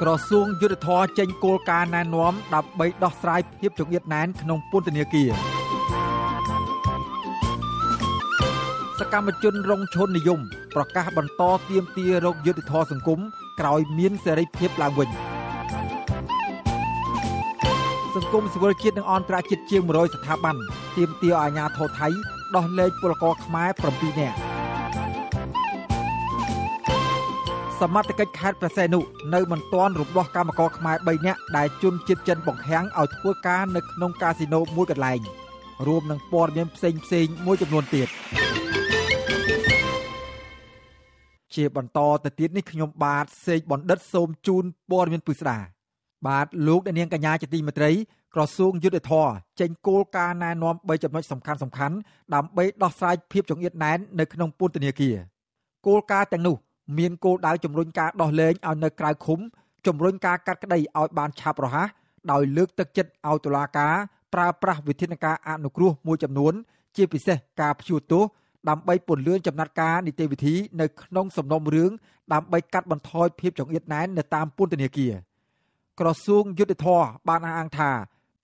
ក្រសួងយុទ្ធភ័ពចេញគោលការណ៍ណែនាំដើម្បីដោះស្រាយភាពចង្អៀតណែនក្នុងពន្ធនាគារសកម្មជនរងឈុននិយម ប្រកាស បន្តទាមទាររកយុទ្ធភ័ពសង្គមក្រោយ មានសេរីភាពឡើងវិញសង្គមស៊ីវិលជាតិនិងអន្តរជាតិជាង100ស្ថាប័នទាមទារអាជ្ញាធរថៃដោះលែងពលករខ្មែរ7នាក់សមត្ថកិច្ចខេត្តព្រះសីហនុនៅមិនទាន់រំដោះកម្មករខ្មែរ3នាក់ដែលជន់ជាតិចិនបង្ខាំងឲ្យធ្វើការនៅក្នុងកាស៊ីណូមួយកន្លែងរួមនឹងព័ត៌មានផ្សេងផ្សេងមួយចំនួនទៀតជាបន្តទៅទៀតនេះខ្ញុំបាទសេកបណ្ឌិតសូមជូនព័ត៌មានពិស្ដាបាទលោកអ្នកនាងកញ្ញាជាទីមេត្រីក្រសួងយុទ្ធភ័ពចេញគោលការណ៍ណែនាំ3ចំណុចសំខាន់សំខាន់ដើម្បីដោះស្រាយភាពចង្អៀតណែននៅក្នុងពន្ធនាគារគោលការណ៍ទាំងនោះមានគោលដៅជំរុញការដោះលែងឲ្យនៅក្រៅឃុំជំរុញការកាត់ក្តីឲ្យបានឆាប់រហ័សដោយលើកទឹកចិត្តឲ្យតុលាការប្រើប្រាស់វិធានការអនុគ្រោះមួយចំនួនជាពិសេសការព្យួរទោសដើម្បីពន្លឿនចំណាត់ការនីតិវិធីនៅក្នុងសំណុំរឿងដើម្បីកាត់បន្ថយភាពចង្អៀតណែននៅតាមពន្ធនាគារក្រសួងយុទ្ធភ័ពបានអះអាងថា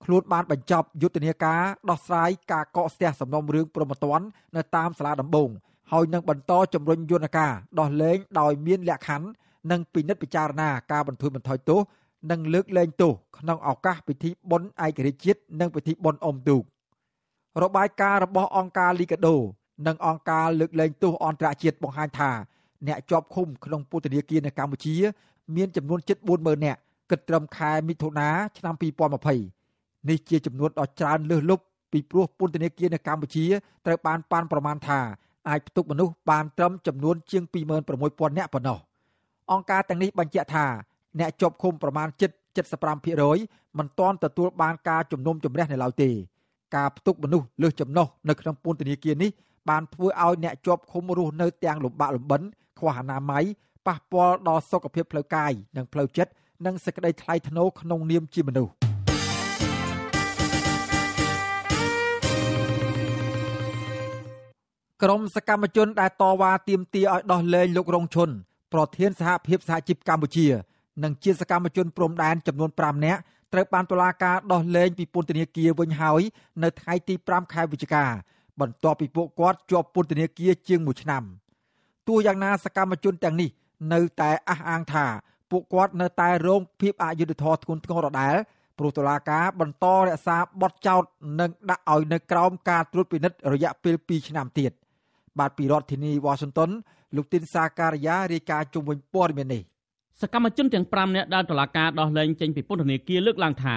ខ្លួនបានបញ្ចប់យុទ្ធនាការដោះស្រាយការកកស្ទះសំណុំរឿងប្រមត្តននៅតាមសាលាដំបងហើយនឹងបន្តជំរុញយន្តការដោះលែងដោយមានលក្ខខណ្ឌនិងពិនិត្យពិចារណាការបន្ទួយបន្ថយទោសនិងលើកលែងទោសក្នុងឱកាសពិធីបុណ្យឯករាជ្យជាតិនិងពិធីបុណ្យអុំទូករបាយការណ៍របស់អង្គការលីកាដូនិងអង្គការលើកលែងទោសអន្តរជាតិបង្ហាញថាអ្នកជាប់ឃុំក្នុងពន្ធនាគារនៅកម្ពុជា មានចំនួនជិត40000នាក់គិតត្រឹមខែមិថុនាឆ្នាំ2020នេះជាចំនួនដ៏ច្រើនលើសលប់ពីព្រោះពន្ធនាគារនៅកម្ពុជាត្រូវបានប៉ាន់ប្រមាណថាអាចផ្ទុកមនុស្សបានត្រឹមចំនួនជាង26,000នាក់ប៉ុណ្ណោះអង្គការទាំងនេះបញ្ជាក់ថាអ្នកជាប់ឃុំប្រមាណជិត75%មិនទាន់ទទួល បានការជំនុំជម្រះនៅឡើយទេការផ្ទុកមនុស្សលើសចំណុះនៅក្នុងពន្ធនាគារនេះបានធ្វើឲ្យអ្នកជាប់ឃុំរស់នៅ ទាំងលំបាកលំបិនខ្វះអនាម័យប៉ះពាល់ដល់សុខភាពផ្លូវកាយនិងផ្លូវចិត្តនិងសេចក្តីថ្លៃថ្នូរក្នុងនាមជាមនុស្ស។ក្រុមសកម្មជនដែលតវ៉ាទាមទារឲ្យដោះលែងលោករងឈុនប្រធានសហភាពសហជីពកម្ពុជា និងជាសកម្មជនព្រំដែនចំនួន5នាក់ត្រូវបានតុលាការដោះលែងពីពន្ធនាគារវិញហើយនៅថ្ងៃទី5ខែវិច្ឆិកាបន្ទាប់ពីពួកគាត់ជាប់ពន្ធនាគារជាង1ឆ្នាំទោះយ៉ាងណាសកម្មជនទាំងនេះនៅតែអះអាងថាពួកគាត់នៅតែរងភាពអយុត្តិធម៌ធ្ងន់ធ្ងរដដែលព្រោះតុលាការបន្តរក្សាបទចោទនិងដាក់ឲ្យនៅក្រោមការត្រួតពិនិត្យរយៈពេល2ឆ្នាំទៀតបាទពីរដ្ឋធានី Washington លោកទីនសាការីយ៉ារាយការណ៍ជុំវិញព័ត៌មាននេះសកម្មជនទាំង5នាក់ដែលតុលាការដោះលែងចេញពីពន្ធនាគារលើកឡើងថា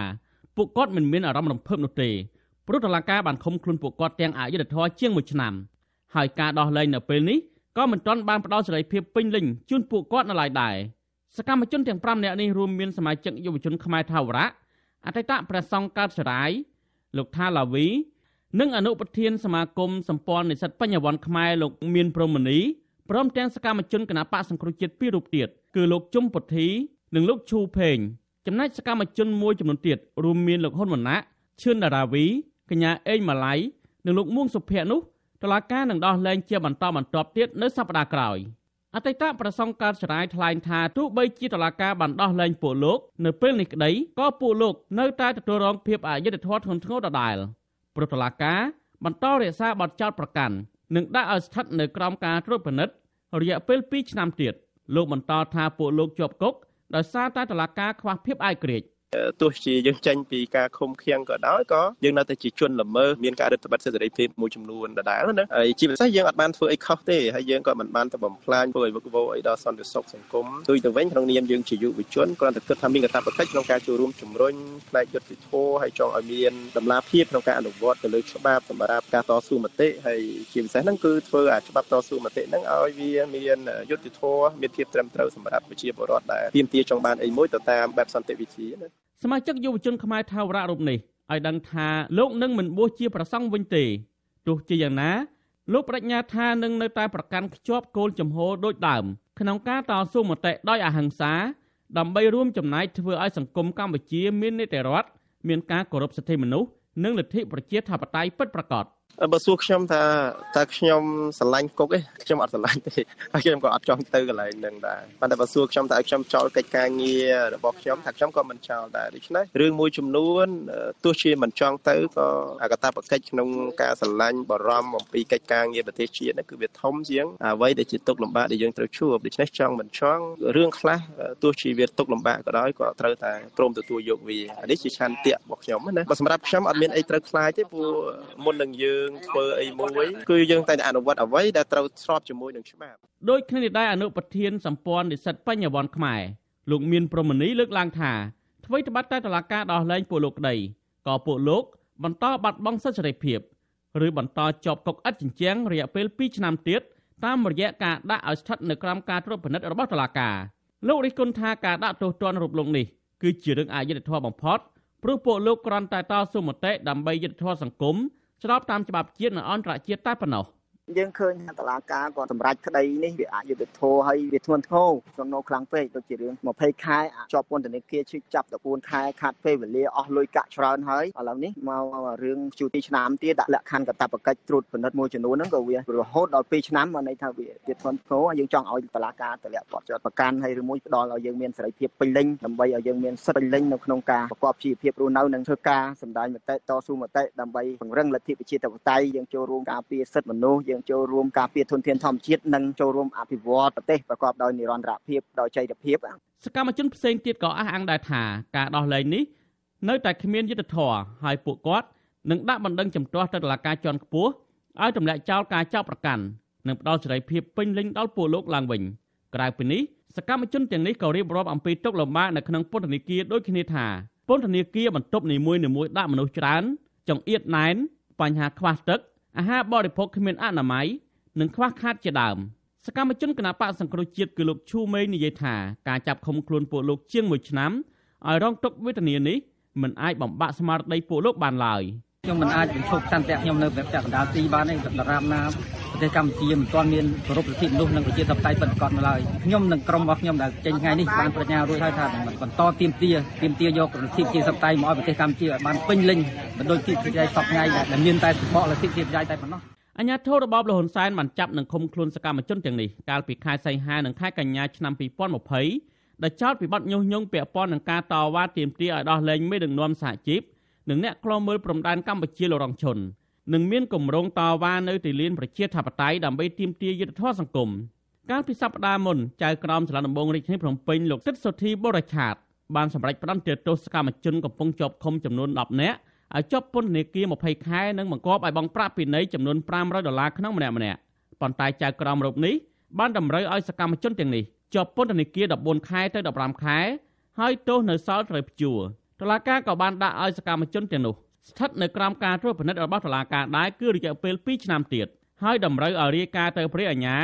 ពួកគាត់មិនមានអារម្មណ៍រំភើបនោះទេព្រោះតុលាការបានឃុំខ្លួនពួកគាត់ទាំងអយុត្តិធម៌ជាង1ឆ្នាំហើយការដោះលែងនៅពេលនេះក៏មិនទាន់បានផ្ដល់សេរីភាពពេញលេញជូនពួកគាត់នៅឡើយដែរសកម្មជនទាំង5នាក់នេះរួមមានសមាជិកយុវជនខ្មែរថាវរៈអតីតព្រះសង្ឃកើតចរាយលោកថាឡាវីនិងអនុប្រធានសមាគមសម្ព័ន្ធនិស្សិតបញ្ញវន្តខ្មែរលោកមានព្រមនីព្រមទាំងសកម្មជនគណបកសង្គ្រោះជាតិពីររូបទៀតគឺលោកជុំពុទ្ធីនិងលោកឈូផេងចំណែកសកម្មជនមួយចំនួនទៀតរួមមានលោកហ៊ុនម៉ាណែតឈឿនដារាវីកញ្ញាអេងម៉ាឡៃនិងលោកមួងសុភ័ក្រនោះតុលាការនឹងដោះលែងជាបន្តបន្ទាប់ទៀតនៅសប្តាហ៍ក្រោយអតីតប្រសង្កើតចរាយថ្លែងថាទោះបីជាតុលាការបានដោះលែងពួកលោក នៅពេលនេះក្តីក៏ពួកលោកនៅតែទទួលរង ភាពអយុត្តិធម៌ធ្ងន់ធ្ងរដដែល។ព្រោះតុលាការបន្តរក្សាបទចោទប្រកាន់និងដាក់ឲ្យស្ថិតនៅក្រោមការត្រួតពិនិត្យរយៈពេល2ឆ្នាំទៀតលោកបន្តថាពួកលោកជាប់គុកដោយសារតែតុលាការខ្វះភាពឯករាជ្យទោះជាយើងចេញពីការឃុំឃាំងក៏ដោយក៏យើងនៅតែជាជនល្មើសមានការរឹតបន្តឹងសិទ្ធិសេរីភាពមួយចំនួនដដែលណាហើយជាពិសេសយើងអត់បានធ្វើអីខុសទេហើយយើងក៏មិនបានទៅបំផ្លាញធ្វើឲ្យវឹកវរអីដល់សន្តិសុខសង្គមទូទៅវិញក្នុងនាមយើងជាយុវជនគ្រាន់តែគិតថាមានកាតព្វកិច្ចក្នុងការចូលរួមជំរុញផ្នែកយុត្តិធម៌ហើយចង់ឲ្យមានតម្លាភាពក្នុងការអនុវត្តទៅលើច្បាប់សម្រាប់ការតស៊ូមតិហើយជាពិសេសហ្នឹងគឺធ្វើអាច្បាប់តស៊ូមតិហ្នឹងឲ្យវាមានយុត្តិធម៌មានភាពត្រឹមត្រូវសម្រាប់ប្រជាពលរដ្ឋដែលទាមទារចង់បានអីមួយទៅតាមបែបសន្តិវិធីណាសមាជិកយុវជនខ្មែរថាវរៈរូបនេះឲ្យដឹងថាលោកនឹងមិនបួសជាប្រសង្ឃវិញទេទោះជាយ៉ាងណាលោកបញ្ញាថានឹងនៅតែប្រកាន់ខ្ជាប់គោលចំហដូចដើមក្នុងការតស៊ូមតិដោយអហិង្សាដើម្បីរួមចំណាយធ្វើឲ្យសង្គមកម្ពុជាមាននីតិរដ្ឋមានការគោរពសិទ្ធិមនុស្សនិងលទ្ធិប្រជាធិបតេយ្យពិតប្រាកដបើសួរខ្ញុំថាតើខ្ញុំស្រឡាញ់គុកទេខ្ញុំអត់ស្រឡាញ់ទេហើយខ្ញុំក៏អត់ចង់ទៅកន្លែងហ្នឹងដែរប៉ុន្តែបើសួរខ្ញុំថាឲ្យខ្ញុំចោលកិច្ចការងាររបស់ខ្ញុំថាខ្ញុំក៏មិនចោលដែរដូច្នេះរឿងមួយចំនួនទោះជាមិនចង់ទៅក៏អកតបកិច្ចក្នុងការស្រឡាញ់បារម្ភអំពីកិច្ចការងារប្រទេសជាតិហ្នឹងគឺវាធំជាងអ្វីដែលជាទុកលំបាកដែលយើងត្រូវជួបដូច្នេះចង់មិនចង់រឿងខ្លះទោះជាវាទុកលំបាកក៏ដោយក៏ត្រូវតែព្រមទទួលយកវានេះជាឆន្ទៈរបស់ខ្ញុំណាបើសម្រាប់ខ្ញុំអត់មានអីត្រូវខ្លាចទេព្រោះមុននឹងយើងយើងធ្វើអីមួយគឺយើងតែអនុវត្តអ្វីដែលត្រូវស្របជាមួយនឹងច្បាប់ដូចគ្នានេះដែរអនុប្រធានសម្ព័ន្ធនិស្សិតបញ្ញវន្តខ្មែរលោកមានប្រមនីលើកឡើងថាអ្វីត្បិតតែតឡាការដោះលែងពួកលោកក្តីក៏ពួកលោក បន្តបាត់បង់សិទ្ធិសេរីភាពឬបន្តជាប់គុកឥតចិញ្ចៀងរយៈពេល2ឆ្នាំទៀតតាមរយៈការដាក់ឲ្យស្ថិតនៅក្រោមការត្រួតពិនិត្យរបស់តុលាការលោករិះគន់ថាការដាក់ទោសទណ្ឌរូបលោកនេះគឺជារឿងអយុត្តិធម៌បំផុតព្រោះពួកលោកគ្រាន់តែតស៊ូមតិដើម្បីយុត្តិធម៌សង្គមស្របតាមច្បាប់ជាតិនិងអន្តរជាតិតែប៉ុណ្ណោះ។យើងឃើញថាតឡាការគាត់សម្រេចក្តីនេះវាអយុត្តិធម៌ហើយវាធ្ងន់ធ្ងរចំណូលខ្លាំងពេកដូចជារឿង20ខែជាប់ពន្ធនាគារឈឺចាប់14ខែខាត់ពេលវេលាអស់លុយកាក់ច្រើន ហើយឥឡូវនេះមករឿងជួទីឆ្នាំទៀតដាក់លក្ខខណ្ឌកតបកិច្ចត្រួតពិនិត្យមួយចំនួនហ្នឹងក៏វារហូតដល់2ឆ្នាំមកន័យថាវាវាធ្ងន់ធ្ងរយើងចង់ឲ្យតឡាការតលាក់គាត់ជាប់ប្រកាន់ហើយឬមួយផ្ដល់ឲ្យយើងមានសេរីភាពពេញលេញដើម្បីឲ្យយើងមានសិទ្ធិពេញលេញនៅក្នុងការប្រកបជីវភាពរស់នៅនិងធ្វើការសម្ដែងមតិតស៊ូមតិដើម្បីពង្រឹងលទ្ធិប្រជាធិបតេយ្យយើងចូលរួមការពារសិទ្ធិមនុស្សយើងយើងចូលរួមការពារធនធានធម្មជាតិនិងចូលរួមអភិវឌ្ឍប្រទេសប្រកបដោយនិរន្តរភាពដោយចីរភាពសកម្មជនផ្សេងទៀតក៏អះអាងដែរថា ការដោះលែងនេះនៅតែគ្មានយុត្តិធម៌ហើយពួកគាត់នឹងដាក់បណ្ដឹងចំទាស់ទៅតុលាការជាន់ខ្ពស់ឲ្យទម្លាក់ចោលការចោទប្រកាន់និងផ្ដល់សេរីភាពពេញលេញដល់ពលរដ្ឋឡើងវិញក្រៅពីនេះសកម្មជនទាំងនេះក៏រៀបរាប់អំពីទុកលំបាកនៅក្នុងពន្ធនាគារដូចគ្នាថាពន្ធនាគារបន្ទប់នីមួយៗដាក់មនុស្សច្រើនចង្អៀតណែនបញ្ហាខ្វះទឹកអាហារបរិភោគគ្មានអនាម័យនិងខ្វះខាតជាដើមសកម្មជនគណបកសង្គ្រោះជាតិគឺលោកឈូមេងនិយាយថាការចាប់ឃុំខ្លួនពួកលោកជាង1ឆ្នាំឲ្យរងទុក្ខវេទនានេះមិនអាចបំបាក់ស្មារតីពួកលោកបានឡើយ។ខ្ញុំមិនអាចបញ្ឈប់សន្តិភាពខ្ញុំនៅប្រាក់កណ្ដាលទីបានទេតារាមណាប្រទេសកម្ពុជាមិនទាន់មានគោរពសិទ្ធិមនុស្សនិងប្រជាធិបតេយ្យពិតប្រាកដនៅឡើយខ្ញុំនិងក្រុមរបស់ខ្ញុំដែលចេញថ្ងៃនេះបានប្រាជ្ញារួចហើយថានឹងបន្តទៀមទាទៀមទាយកប្រទេសជាសបតៃមកឲ្យប្រទេសកម្ពុជាឲ្យបានពេញលេញមិនដូចទីប្រទេសសពថ្ងៃដែលមានតែបកលទ្ធិជាប្រទេសតែប៉ុណ្ណោះអញ្ញាធិរបបលហ៊ុនសែនបានចាប់និងឃុំខ្លួនសកម្មជនទាំងនេះកាលពីខែសីហានិងខែកញ្ញាឆ្នាំ2020ដែលចោទពីបទញុះញង់ពាក់ព័ន្ធនឹងការតវ៉ាទាមទារឲ្យដោះលែងមេដឹកនាំសហជីពនិងអ្នកខ្លលមើលព្រំដែនកម្ពុជាលោករងឈុននឹងមានគម្រោងតវ៉ានៅទីលានប្រជាធិបតេយ្យដើម្បីទាមទារយុត្តិធម៌សង្គមកាលពីសប្តាហ៍មុនចៅក្រមសាលាដំបងរាជធានីភ្នំពេញលោកសិទ្ធសុធីបរិឆាតបានសម្រេចផ្តន្ទាទោសកម្មជនកំពុងជាប់ឃុំចំនួន10នាក់ឲ្យជាប់ពន្ធនាគារ20ខែនិងបង្គាប់ឲ្យបង់ប្រាក់ពិន័យចំនួន500ដុល្លារក្នុងម្នាក់ម្នាក់ប៉ុន្តែចៅក្រមរូបនេះបានតម្រូវឲ្យសកម្មជនទាំងនេះជាប់ពន្ធនាគារ14ខែទៅ15ខែហើយទោសនៅសល់ត្រូវព្យួរតុលាការក៏បានដាក់ឲ្យសកម្មជនទាំងនោះស្ថិតនៅក្រោមការត្រួតពិនិត្យរបស់តុលាការដែរគឺរយៈពេល2ឆ្នាំទៀតហើយតម្រូវឲ្យរាយការណ៍ទៅព្រះអាជ្ញា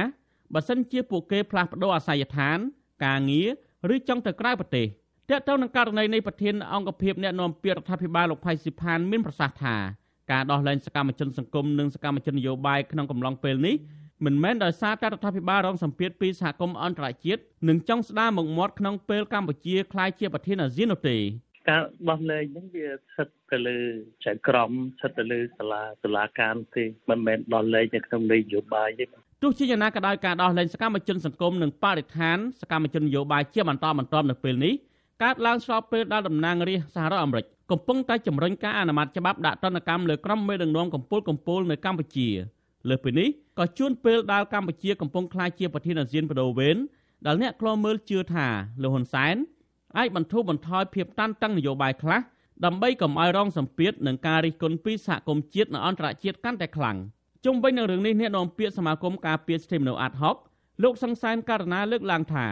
បើសិនជាពួកគេផ្លាស់ប្តូរអាសយដ្ឋាន ការងារឬចង់ទៅក្រៅប្រទេសតើតើនឹងករណីនៃប្រធានអង្គភិបអ្នកនាំពាក្យរដ្ឋាភិបាលលោកផៃស៊ីផានមានប្រសាសន៍ថាការដោះលែងសកម្មជនសង្គមនិងសកម្មជននយោបាយក្នុងកំឡុងពេលនេះមិនមែនដោយសារតែរដ្ឋាភិបាលរងសម្ពាធពីសហគមន៍អន្តរជាតិនិងចង់ស្ដារមុខមាត់ក្នុងពេលកម្ពុជាក្លាយជាប្រធានអាស៊ាននោះទេការបោះលែងហ្នឹងវាស្ថិតទៅលើចៅក្រមស្ថិតទៅលើសាលាសាលាការទេមិនមែនដោះលែងនៅក្នុងនយោបាយទេទោះជាយ៉ាងណាក៏ដោយការដោះលែងសកម្មជនសង្គមនិងបរិស្ថានសកម្មជននយោបាយជាបន្តបន្ទាប់នៅពេលនេះកើតឡើងស្របពេលដែលតំណាងរាស្ត្រសហរដ្ឋអាមេរិកកំពុងតែជំរុញការអនុម័តច្បាប់ដាក់ទណ្ឌកម្មលើក្រុមមេដឹកនាំកម្ពុជាកម្ពុជានៅកម្ពុជាលើសពីនេះក៏ជួនពេលដែលកម្ពុជាកំពុងក្លាយជាប្រធានអាស៊ានបដូវវេនដែលអ្នកខ្លោមើលជឿថាលោកហ៊ុនសែនអាចបន្ធូរបន្ថយភាពតានតឹងនយោបាយខ្លះដើម្បីកុំឲ្យរងសម្ពាធនិងការរិះគន់ពីសហគមន៍ជាតិនិងអន្តរជាតិកាន់តែខ្លាំងជុំវិញនឹងរឿងនេះអ្នកនាំពាក្យសមាគមការពារសិទ្ធិមនុស្សអាត់ហុកលោកសង្សានករណាលើកឡើងថា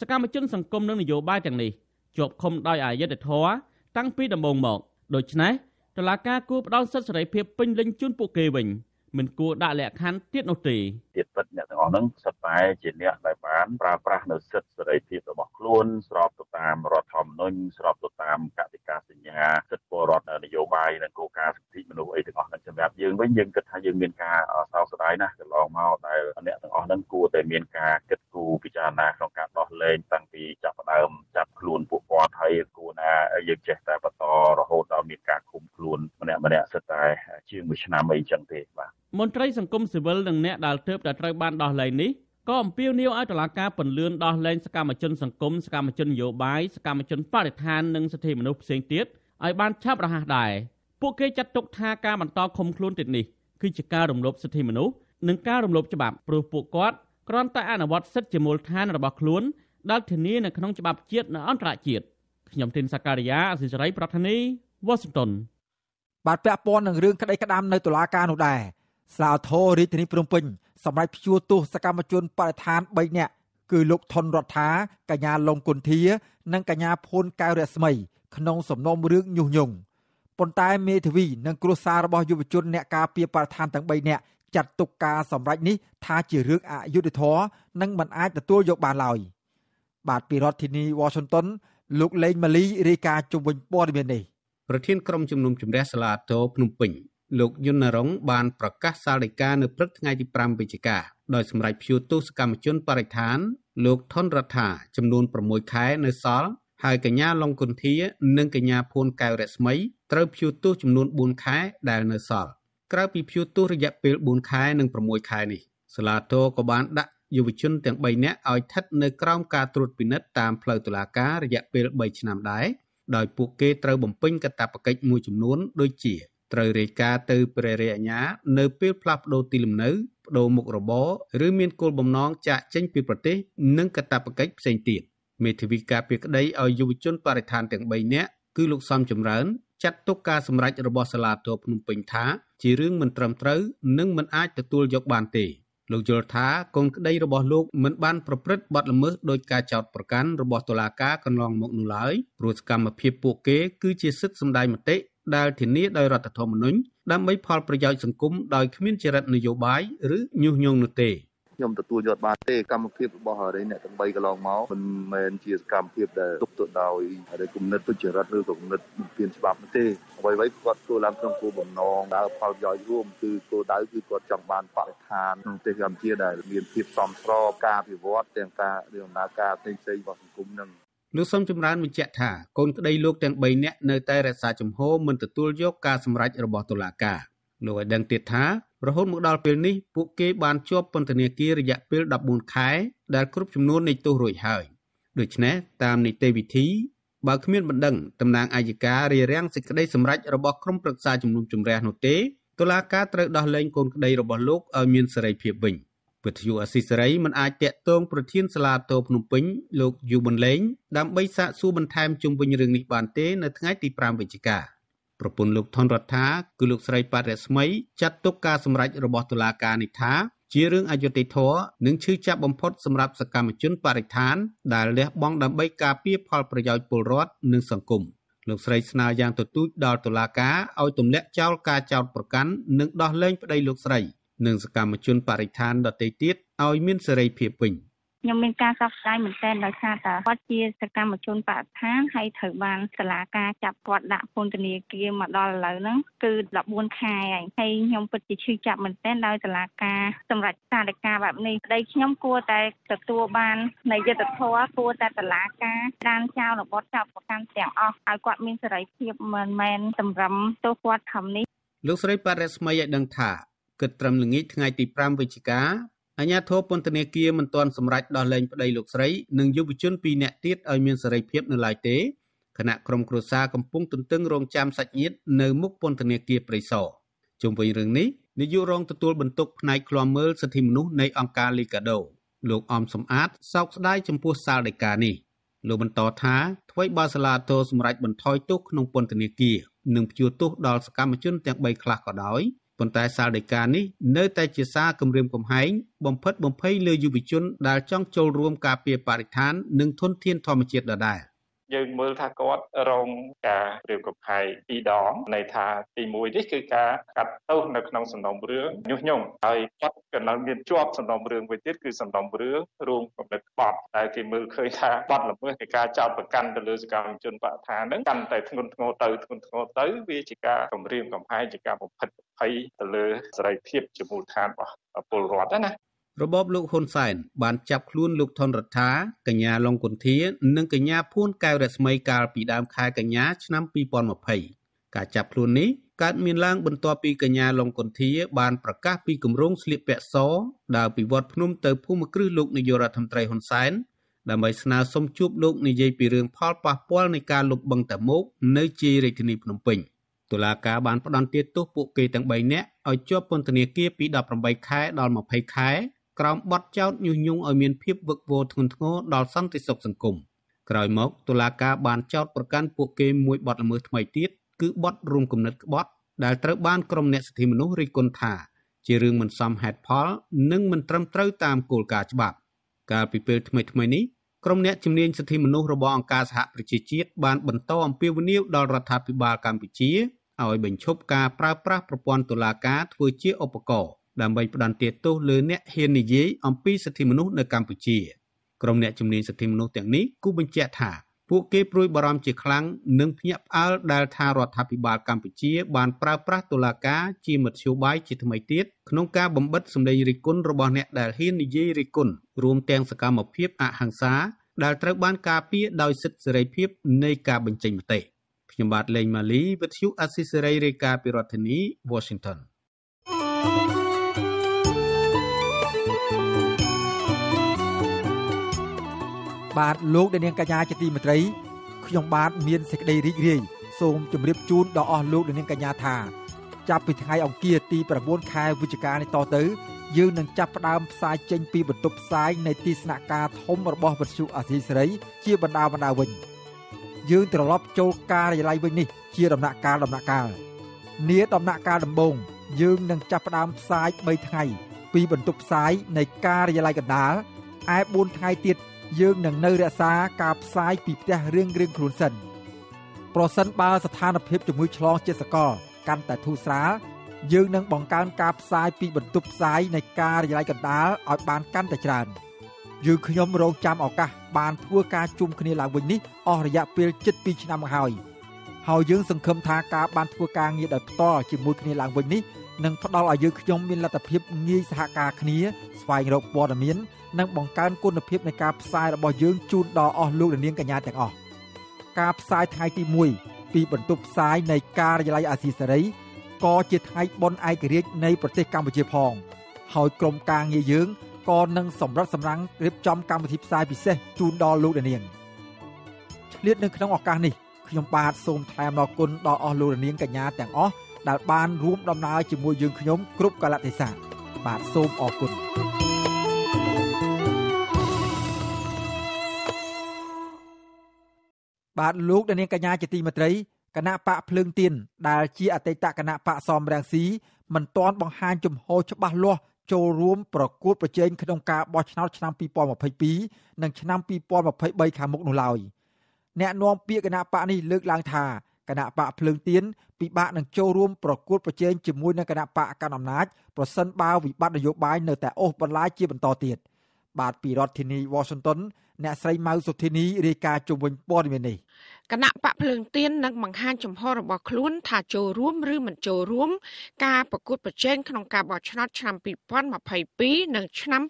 សកម្មជនសង្គមនិងនយោបាយទាំងនេះជាប់ឃុំដោយអយុត្តិធម៌តាំងពីដំបូងមកដូច្នេះតឡាការគួរផ្តល់សិទ្ធិសេរីភាពពេញលេញជូនពួកគេវិញ។មិនគួរដាក់លក្ខខណ្ឌទៀតនោះទេទៀតពិតអ្នកទាំងអស់ហ្នឹងសិតតែជាអ្នកដែលបានប្រើប្រាស់នៅសិទ្ធិសេរីភាពរបស់ខ្លួនស្របទៅតាមរដ្ឋធម្មនុញ្ញស្របទៅតាមកតិកាសញ្ញាសិទ្ធិពលរដ្ឋនយោបាយនិងគោលការណ៍សិទ្ធិមនុស្សអីទាំងអស់ហ្នឹងសម្រាប់យើងវិញយើងគិតថាយើងមានការសោកស្ដាយណាស់កន្លងមកដែលអ្នកទាំងអស់ហ្នឹងគួរតែមានការគិតគូរពិចារណាក្នុងការដោះលែងតាំងពីចាប់ផ្ដើមចាប់ខ្លួនពួកគាត់ហើយគួរណាយើងចេះតែបន្តរហូតដល់មានការឃុំខ្លួនម្នាក់ម្នាក់សិតតែជាងមួយឆ្នាំអីចឹងទេបាទមន្ត្រីសង្គមស៊ីវិលនិងអ្នកដែលទើបតែត្រូវបានដោះលែងនេះក៏អំពាវនាវឲ្យតុលាការពន្លឿនដោះលែងសកម្មជនសង្គមសកម្មជននយោបាយសកម្មជនបរិស្ថាននិងសិទ្ធិមនុស្សផ្សេងទៀតឲ្យបានឆាប់រហ័សដែរពួកគេចាត់ទុកថាការបន្តឃុំខ្លួនទៀតនេះគឺជាការរំលោភសិទ្ធិមនុស្សនិងការរំលោភច្បាប់ព្រោះពួកគាត់គ្រាន់តែអនុវត្តសិទ្ធិជាមូលដ្ឋានរបស់ខ្លួនដែលធានានៅក្នុងច្បាប់ជាតិនិងអន្តរជាតិខ្ញុំទីនសាការីយ៉ាអសិរ័យប្រធានីវ៉ាស៊ីនតោនបាទពាក់ព័ន្ធនឹងរឿងក្តីក្តាមនៅតុលាការនោះដែរសាធររាជធានីភ្នំពេញសម្រាប់ជួទោសសកម្មជនបរិស្ថាន3នាក់គឺលោកថនរដ្ឋាកញ្ញាលងគុន្ធា និងកញ្ញាភួនកៅរស្មី ក្នុងសំណុំរឿងញុះញង់ប៉ុន្តែមេធាវីនិងគ្រួសាររបស់យុវជនអ្នកការពារបរិស្ថានទាំង3នាក់ចាត់ទុកការសម្រេចនេះថាជារឿងអយុត្តិធម៌និងមិនអាចទទួលយកបានឡើយបាទពីរដ្ឋធានី Washington លោកលេងម៉ាលីរាយការណ៍ជុំវិញព័ត៌មាននេះប្រធានក្រុមជំនុំជម្រះសាលាតោភ្នំពេញលោកយុនណរង បានប្រកាសសាលដីកា នៅព្រឹកថ្ងៃទី5វិច្ឆិកាដោយសម្រេចព្យួរទោសកម្មជនបរិស្ថាន លោកថនរដ្ឋាចំនួន6ខែនៅសល់ហើយកញ្ញាឡុងគុន្ធា និងកញ្ញាភួនកែវរស្មីត្រូវព្យួរទោសចំនួន4ខែដែលនៅសល់ក្រៅពីព្យួរទោសរយៈពេល4ខែនិង6ខែនេះសាឡាតូក៏បានដាក់យុវជនទាំង3នាក់ឲ្យស្ថិតនៅក្រោមការត្រួតពិនិត្យតាមផ្លូវតុលាការរយៈពេល3ឆ្នាំដែរដោយពួកគេត្រូវបំពេញកាតព្វកិច្ចមួយចំនួន ដូចជាត្រូវរាយការណ៍ទៅព្រះរាជអាជ្ញា នៅពេលផ្លាស់ប្ដូរទីលំនៅប្ដូរមុខរបរឬមានគោលបំណងចាកចេញពីប្រទេសនិងកាតព្វកិច្ចផ្សេងទៀតមេធាវីការពារក្តីឲ្យយុវជនបរិស្ថានទាំង3នាក់គឺលោកសំចម្រើនចាត់ទុកការសម្រេចរបស់សាលាធរភ្នំពេញថាជារឿងមិនត្រឹមត្រូវនិងមិនអាចទទួលយកបានទេ លោកយល់ថាកូនក្តីរបស់លោកមិនបានប្រព្រឹត្តបទល្មើសដោយការចោទប្រកាន់របស់តុលាការកន្លងមកនោះឡើយព្រោះសកម្មភាពពួកគេ គឺជាសិទ្ធិសំដាយមតិដែលធានាដោយរដ្ឋធម្មនុញ្ញដើម្បីផលប្រយោជន៍សង្គមដោយគ្មានចរិតនយោបាយឬញុះញង់នោះទេខ្ញុំទទួលយកបានទេកម្មភាពរបស់អរិយអ្នកទាំង3កន្លងមកមិនមែនជាសកម្មភាពដែលទុកទៅដោយអរិយគុណិតទុច្ចរិតឬគុណិតមិនមានច្បាប់ទេអ្វីៗគាត់ធ្វើឡើងក្នុងគោលបំណងដើរផលប្រយោជន៍រួមគឺគោលដៅគឺគាត់ចង់បានបរិស្ថានក្នុងប្រទេសកម្ពុជាដែល មានភាពសមស្របការអភិវឌ្ឍទាំងការដំណើរការផ្សេងៗរបស់សង្គមនឹងលោកសំចម្រើនបញ្ជាក់ថាកូនក្តីលោកទាំង3នាក់នៅតែរក្សាជំហរមិនទទួលយកការសម្រេចរបស់តុលាការលោកឲ្យដឹងទៀតថារហូតមកដល់ពេលនេះពួកគេបានជាប់ពន្ធនាគាររយៈពេល14ខែ ដែលគ្រប់ចំនួននៃទោសរួចហើយដូច្នេះតាមនីតិវិធីបើគ្មានបណ្ដឹងតំណាងអัยការរារាំងសេចក្តីសម្រេចរបស់ក្រុមប្រឹក្សាជំនុំជម្រះនោះទេតុលាការត្រូវដោះលែងកូនក្តីរបស់លោកឲ្យមានសេរីភាពវិញ។វិទ្យុអស៊ីសេរីមិនអាចតាក់ទងប្រធានសាលាតោភ្នំពេញលោកយូប៊ុនលេង ដើម្បីសាកសួរបន្ថែមជុំវិញរឿងនេះបានទេនៅថ្ងៃទី5វិច្ឆិកាប្រពន្ធលោកថនរដ្ឋាគឺលោកស្រីប៉ារស្មីចាត់ទុកការសម្រេចរបស់តុលាការនេះថាជារឿងអយុត្តិធម៌និងឈឺចាប់បំផុតសម្រាប់សកម្មជនបរិស្ថានដែលលះបង់ដើម្បីការពារផលប្រយោជន៍ពលរដ្ឋនិងសង្គមលោកស្រីស្នើយ៉ាងទទូចដល់តុលាការឲ្យទម្លាក់ចោលការចោទប្រកាន់និងដោះលែងប្តីលោកស្រីនិងសកម្មជនបរិស្ថានដទៃទៀតឲ្យមានសេរីភាពវិញ។ខ្ញុំមានការសោកស្ដាយមែនទែនដោយសារតែគាត់ជាសកម្មជនបដិឋានហើយត្រូវបានសាលាការចាប់គាត់ដាក់ពន្ធនាគារមកដល់ឥឡូវហ្នឹងគឺ14ខែហើយហើយខ្ញុំពិតជាឈឺចាប់មែនទែនដោយសាលាការសម្រាប់ស្ថានភាពបែបនេះប្តីខ្ញុំគួរតែទទួលបាននៃយុត្តិធម៌គួរតែសាលាការដានចោលរបបចោលប្រកាន់ទាំងអស់ឲ្យគាត់មានសេរីភាពមិនមែនសម្រាប់ទោះគាត់ខំនេះលោកស្រីប៉ារ៉េស្មីឲ្យដឹងថាគិតត្រឹមល្ងាចថ្ងៃទី5វិច្ឆិកាអាជ្ញាធរពន្ធនាគារមិនទាន់សម្រេចដោះលែងប្តីលោកស្រីនិងយុវជន2នាក់ទៀតឲ្យមានសេរីភាពនៅឡើយទេគណៈក្រុមគ្រួសារកំពុងទន្ទឹងរង់ចាំសាច់ញាតិនៅមុខពន្ធនាគារព្រៃសរជុំវិញរឿងនេះនាយករងទទួលបន្ទុកផ្នែកឃ្លាំមើលសិទ្ធិមនុស្សនៃអង្គការ Liga do លោកអំសំអាត សោកស្ដាយចំពោះសាលដីកានេះលោកបន្តថាថ្មីបើសាលាទោសម្រេចបន្ថយទោសក្នុងពន្ធនាគារនិងព្យួរទោសដល់សកម្មជនទាំង3ខ្លះក៏ដោយប៉ុន្តែសាលដីកានេះនៅតែជាសាលគម្រាមកំហែងបំផិតបំភ័យលើយុវជនដែលចង់ចូលរួមការពារបរិស្ថាននិងធនធានធម្មជាតិដដែល។យើងមើលថាគាត់រងការព្រៀបកំហែងពីរដងន័យថាទី1នេះគឺការកាត់ទោសនៅក្នុងសំណុំរឿងញុះញង់ហើយគាត់ក៏នៅមានជាប់សំណុំរឿងមួយទៀតគឺសំណុំរឿងរួមកំណត់បទដែលគេមើលឃើញថាបទល្មើសនៃការចោទប្រកាន់ទៅលើសកម្មជនបកថាហ្នឹងកាន់តែធ្ងន់ធ្ងរទៅធ្ងន់ធ្ងរទៅវាជាការគំរាមកំហែងជាការបំផិតភ័យទៅលើសេរីភាពជាមូលដ្ឋានរបស់ពលរដ្ឋណារបបលោកហ៊ុនសែនបានចាប់ខ្លួនលោកថនរដ្ឋាកញ្ញាឡុងគុន្ធា និងកញ្ញាភួនកែវរស្មីកាលពីដើមខែកញ្ញា ឆ្នាំ2020ការចាប់ខ្លួននេះកើតមានឡើង បន្ទាប់ពីកញ្ញាឡុងគុន្ធា បានប្រកាសពីគម្រោងស្លៀកពាក់សដើរពីវត្តភ្នំទៅភូមិគ្រឹះលោកនាយករដ្ឋមន្ត្រីហ៊ុនសែនដើម្បីស្នើសុំជួបលោកនាយពីរឿងផលប៉ះពាល់នៃការលុបបង្កតាមុខនៅជារាជធានីភ្នំពេញតុលាការបានផ្តន្ទាទោសពួកគេទាំង3នាក់ឲ្យជាប់ពន្ធនាគារពី18ខែដល់20ខែក្រោមបទចោទញុះញង់ឲ្យមានភាពវឹកវរធ្ងន់ធ្ងរដល់សន្តិសុខសង្គមក្រោយមកតុលាការបានចោទប្រកាន់ពួកគេមួយបទល្មើសថ្មីទៀតគឺបទរួមគំនិតក្បត់ ដែលត្រូវបានក្រុមអ្នកសិទ្ធិមនុស្សរិះគន់ថាជារឿងមិនសមហេតុផល និងមិនត្រឹមត្រូវតាមគោលការណ៍ច្បាប់ កាលពីពេលថ្មីៗនេះក្រុមអ្នកជំនាញសិទ្ធិមនុស្សរបស់អង្គការសហប្រជាជាតិបានបន្តអំពាវនាវដល់រដ្ឋាភិបាលកម្ពុជាឲ្យបញ្ឈប់ការប្រើប្រាស់ប្រព័ន្ធតុលាការធ្វើជាឧបករណ៍ដើម្បីផ្តន្ទាទោសលើអ្នកហ៊ាននិយាយអំពីសិទ្ធិមនុស្សនៅកម្ពុជាក្រុមអ្នកជំនាញសិទ្ធិមនុស្សទាំងនេះគូបញ្ជាក់ថាពួកគេព្រួយបារម្ភជាខ្លាំងនិងភ្ញាក់ផ្អើលដែលថារដ្ឋាភិបាលកម្ពុជាបានប្រើប្រាស់តុលាការជាមធ្យោបាយជាថ្មីទៀតក្នុងការបំបិតសម្លេងរិះគន់របស់អ្នកដែលហ៊ាននិយាយរិះគន់រួមទាំងសកម្មភាពអហិង្សាដែលត្រូវបានការពារដោយសិទ្ធិសេរីភាពនៃការបញ្ចេញមតិខ្ញុំបាទលេងម៉ាលីវិទ្យុអស៊ីសេរីរាយការណ៍ពីរដ្ឋធានី Washington បាទលោកដេនាងកញ្ញាជាទីមេត្រីខ្ញុំបាទមានសេចក្តីរីករាយសូមជម្រាបជូនដល់អស់លោកដេនាងកញ្ញាថាចាប់ពីថ្ងៃអង្គារទី9ខែវិច្ឆិកានេះតទៅយើងនឹងចាប់ផ្ដើមផ្សាយចេញ ពីបន្ទប់ផ្សាយនៃទីស្នាក់ការធំរបស់វិទ្យុអាស៊ីសេរី ជាបណ្ដាបណ្ដាវិញយើងត្រឡប់ចូលការិយាល័យវិញនេះ ជាដំណាក់កាលដំណាក់កាលនេះដំណាក់កាលដំបូងយើងនឹងចាប់ផ្ដើមផ្សាយ3ថ្ងៃពីបន្ទប់ផ្សាយនៃការិយាល័យកណ្ដាលឯ4ថ្ងៃទៀតយើងនឹងនៅរក្សាការផ្សាយពីផ្ទះរៀងរៀងខ្លួនសិនប្រសិនបើស្ថានភាពជំងឺឆ្លងជាសកលកាន់តែធូរស្រាលយើងនឹងបង្កើនការផ្សាយពីបន្ទប់ផ្សាយនៃការរយ័យកណ្ដាលឲ្យបានកាន់តែច្រើនយើងខ្ញុំរងចាំឱកាសបានធ្វើការជុំគ្នាឡើងវិញនេះអស់រយៈពេល7ឆ្នាំមកហើយហើយយើងសង្ឃឹមថាការបានធ្វើការងារដោយផ្ទាល់ជាមួយគ្នាឡើងវិញនេះនិងផ្ដល់ឲ្យយើងខ្ញុំមានលទ្ធភាពងាយសហការគ្នាស្វែងរកព័ត៌មាន និងបង្កើនគុណភាពនៃការផ្សាយរបស់យើងជូនដល់អស់លោកនាងកញ្ញាទាំងអស់ការផ្សាយថ្ងៃទី1ពីបន្ទប់ផ្សាយនៃការិយាល័យអាស៊ីសេរីក៏ជាថ្ងៃបុណ្យឯករាជ្យនៃប្រទេសកម្ពុជាផងហើយក្រុមការងារយើងក៏នឹងសម្រិតសម្រាំងរៀបចំកម្មវិធីផ្សាយពិសេសជូនដល់លោកនាងឆ្លៀតនៅក្នុងឱកាសនេះខ្ញុំបាទសូមថ្លែងអំណរគុណដល់អស់លោកនាងកញ្ញាទាំងអស់ដែលបាន រួម ដំណើរជាមួយយើងខ្ញុំគ្រប់កាលៈទេសៈបាទសូមអរគុណបាទលោកដានៀងកញ្ញាជាទីមេត្រីគណៈបកភ្លើងទៀនដែលជាអតីតគណៈបកសំរាំងស៊ីមិនទាន់បង្ហាញជំហរច្បាស់លាស់ចូលរួមប្រកួតប្រជែងក្នុងការបោះឆ្នោតឆ្នាំ2022និងឆ្នាំ2023ខាងមុខនោះឡើយអ្នកនាំពាក្យគណៈបកនេះលើកឡើងថាគណៈបកភ្លើងទៀនពិបាកនឹងចូលរួមប្រគល់ប្រជែងជាមួយនឹងគណៈបកកណ្ដាលអំណាចប្រសិនបើវិបត្តិនយោបាយនៅតែអូសបន្លាយជាបន្តទៀតបាទពីរដ្ឋធានី Washington អ្នកស្រីម៉ៅសុធានីរាយការណ៍ជុំវិញព័ត៌មាននេះគណៈបកភ្លើងទៀននឹងបង្ហាញចំហរបស់ខ្លួន ថាចូលរួមឬមិនចូលរួមការប្រកួតប្រជែងក្នុងការបោះឆ្នោតឆ្នាំ2022និងឆ្នាំ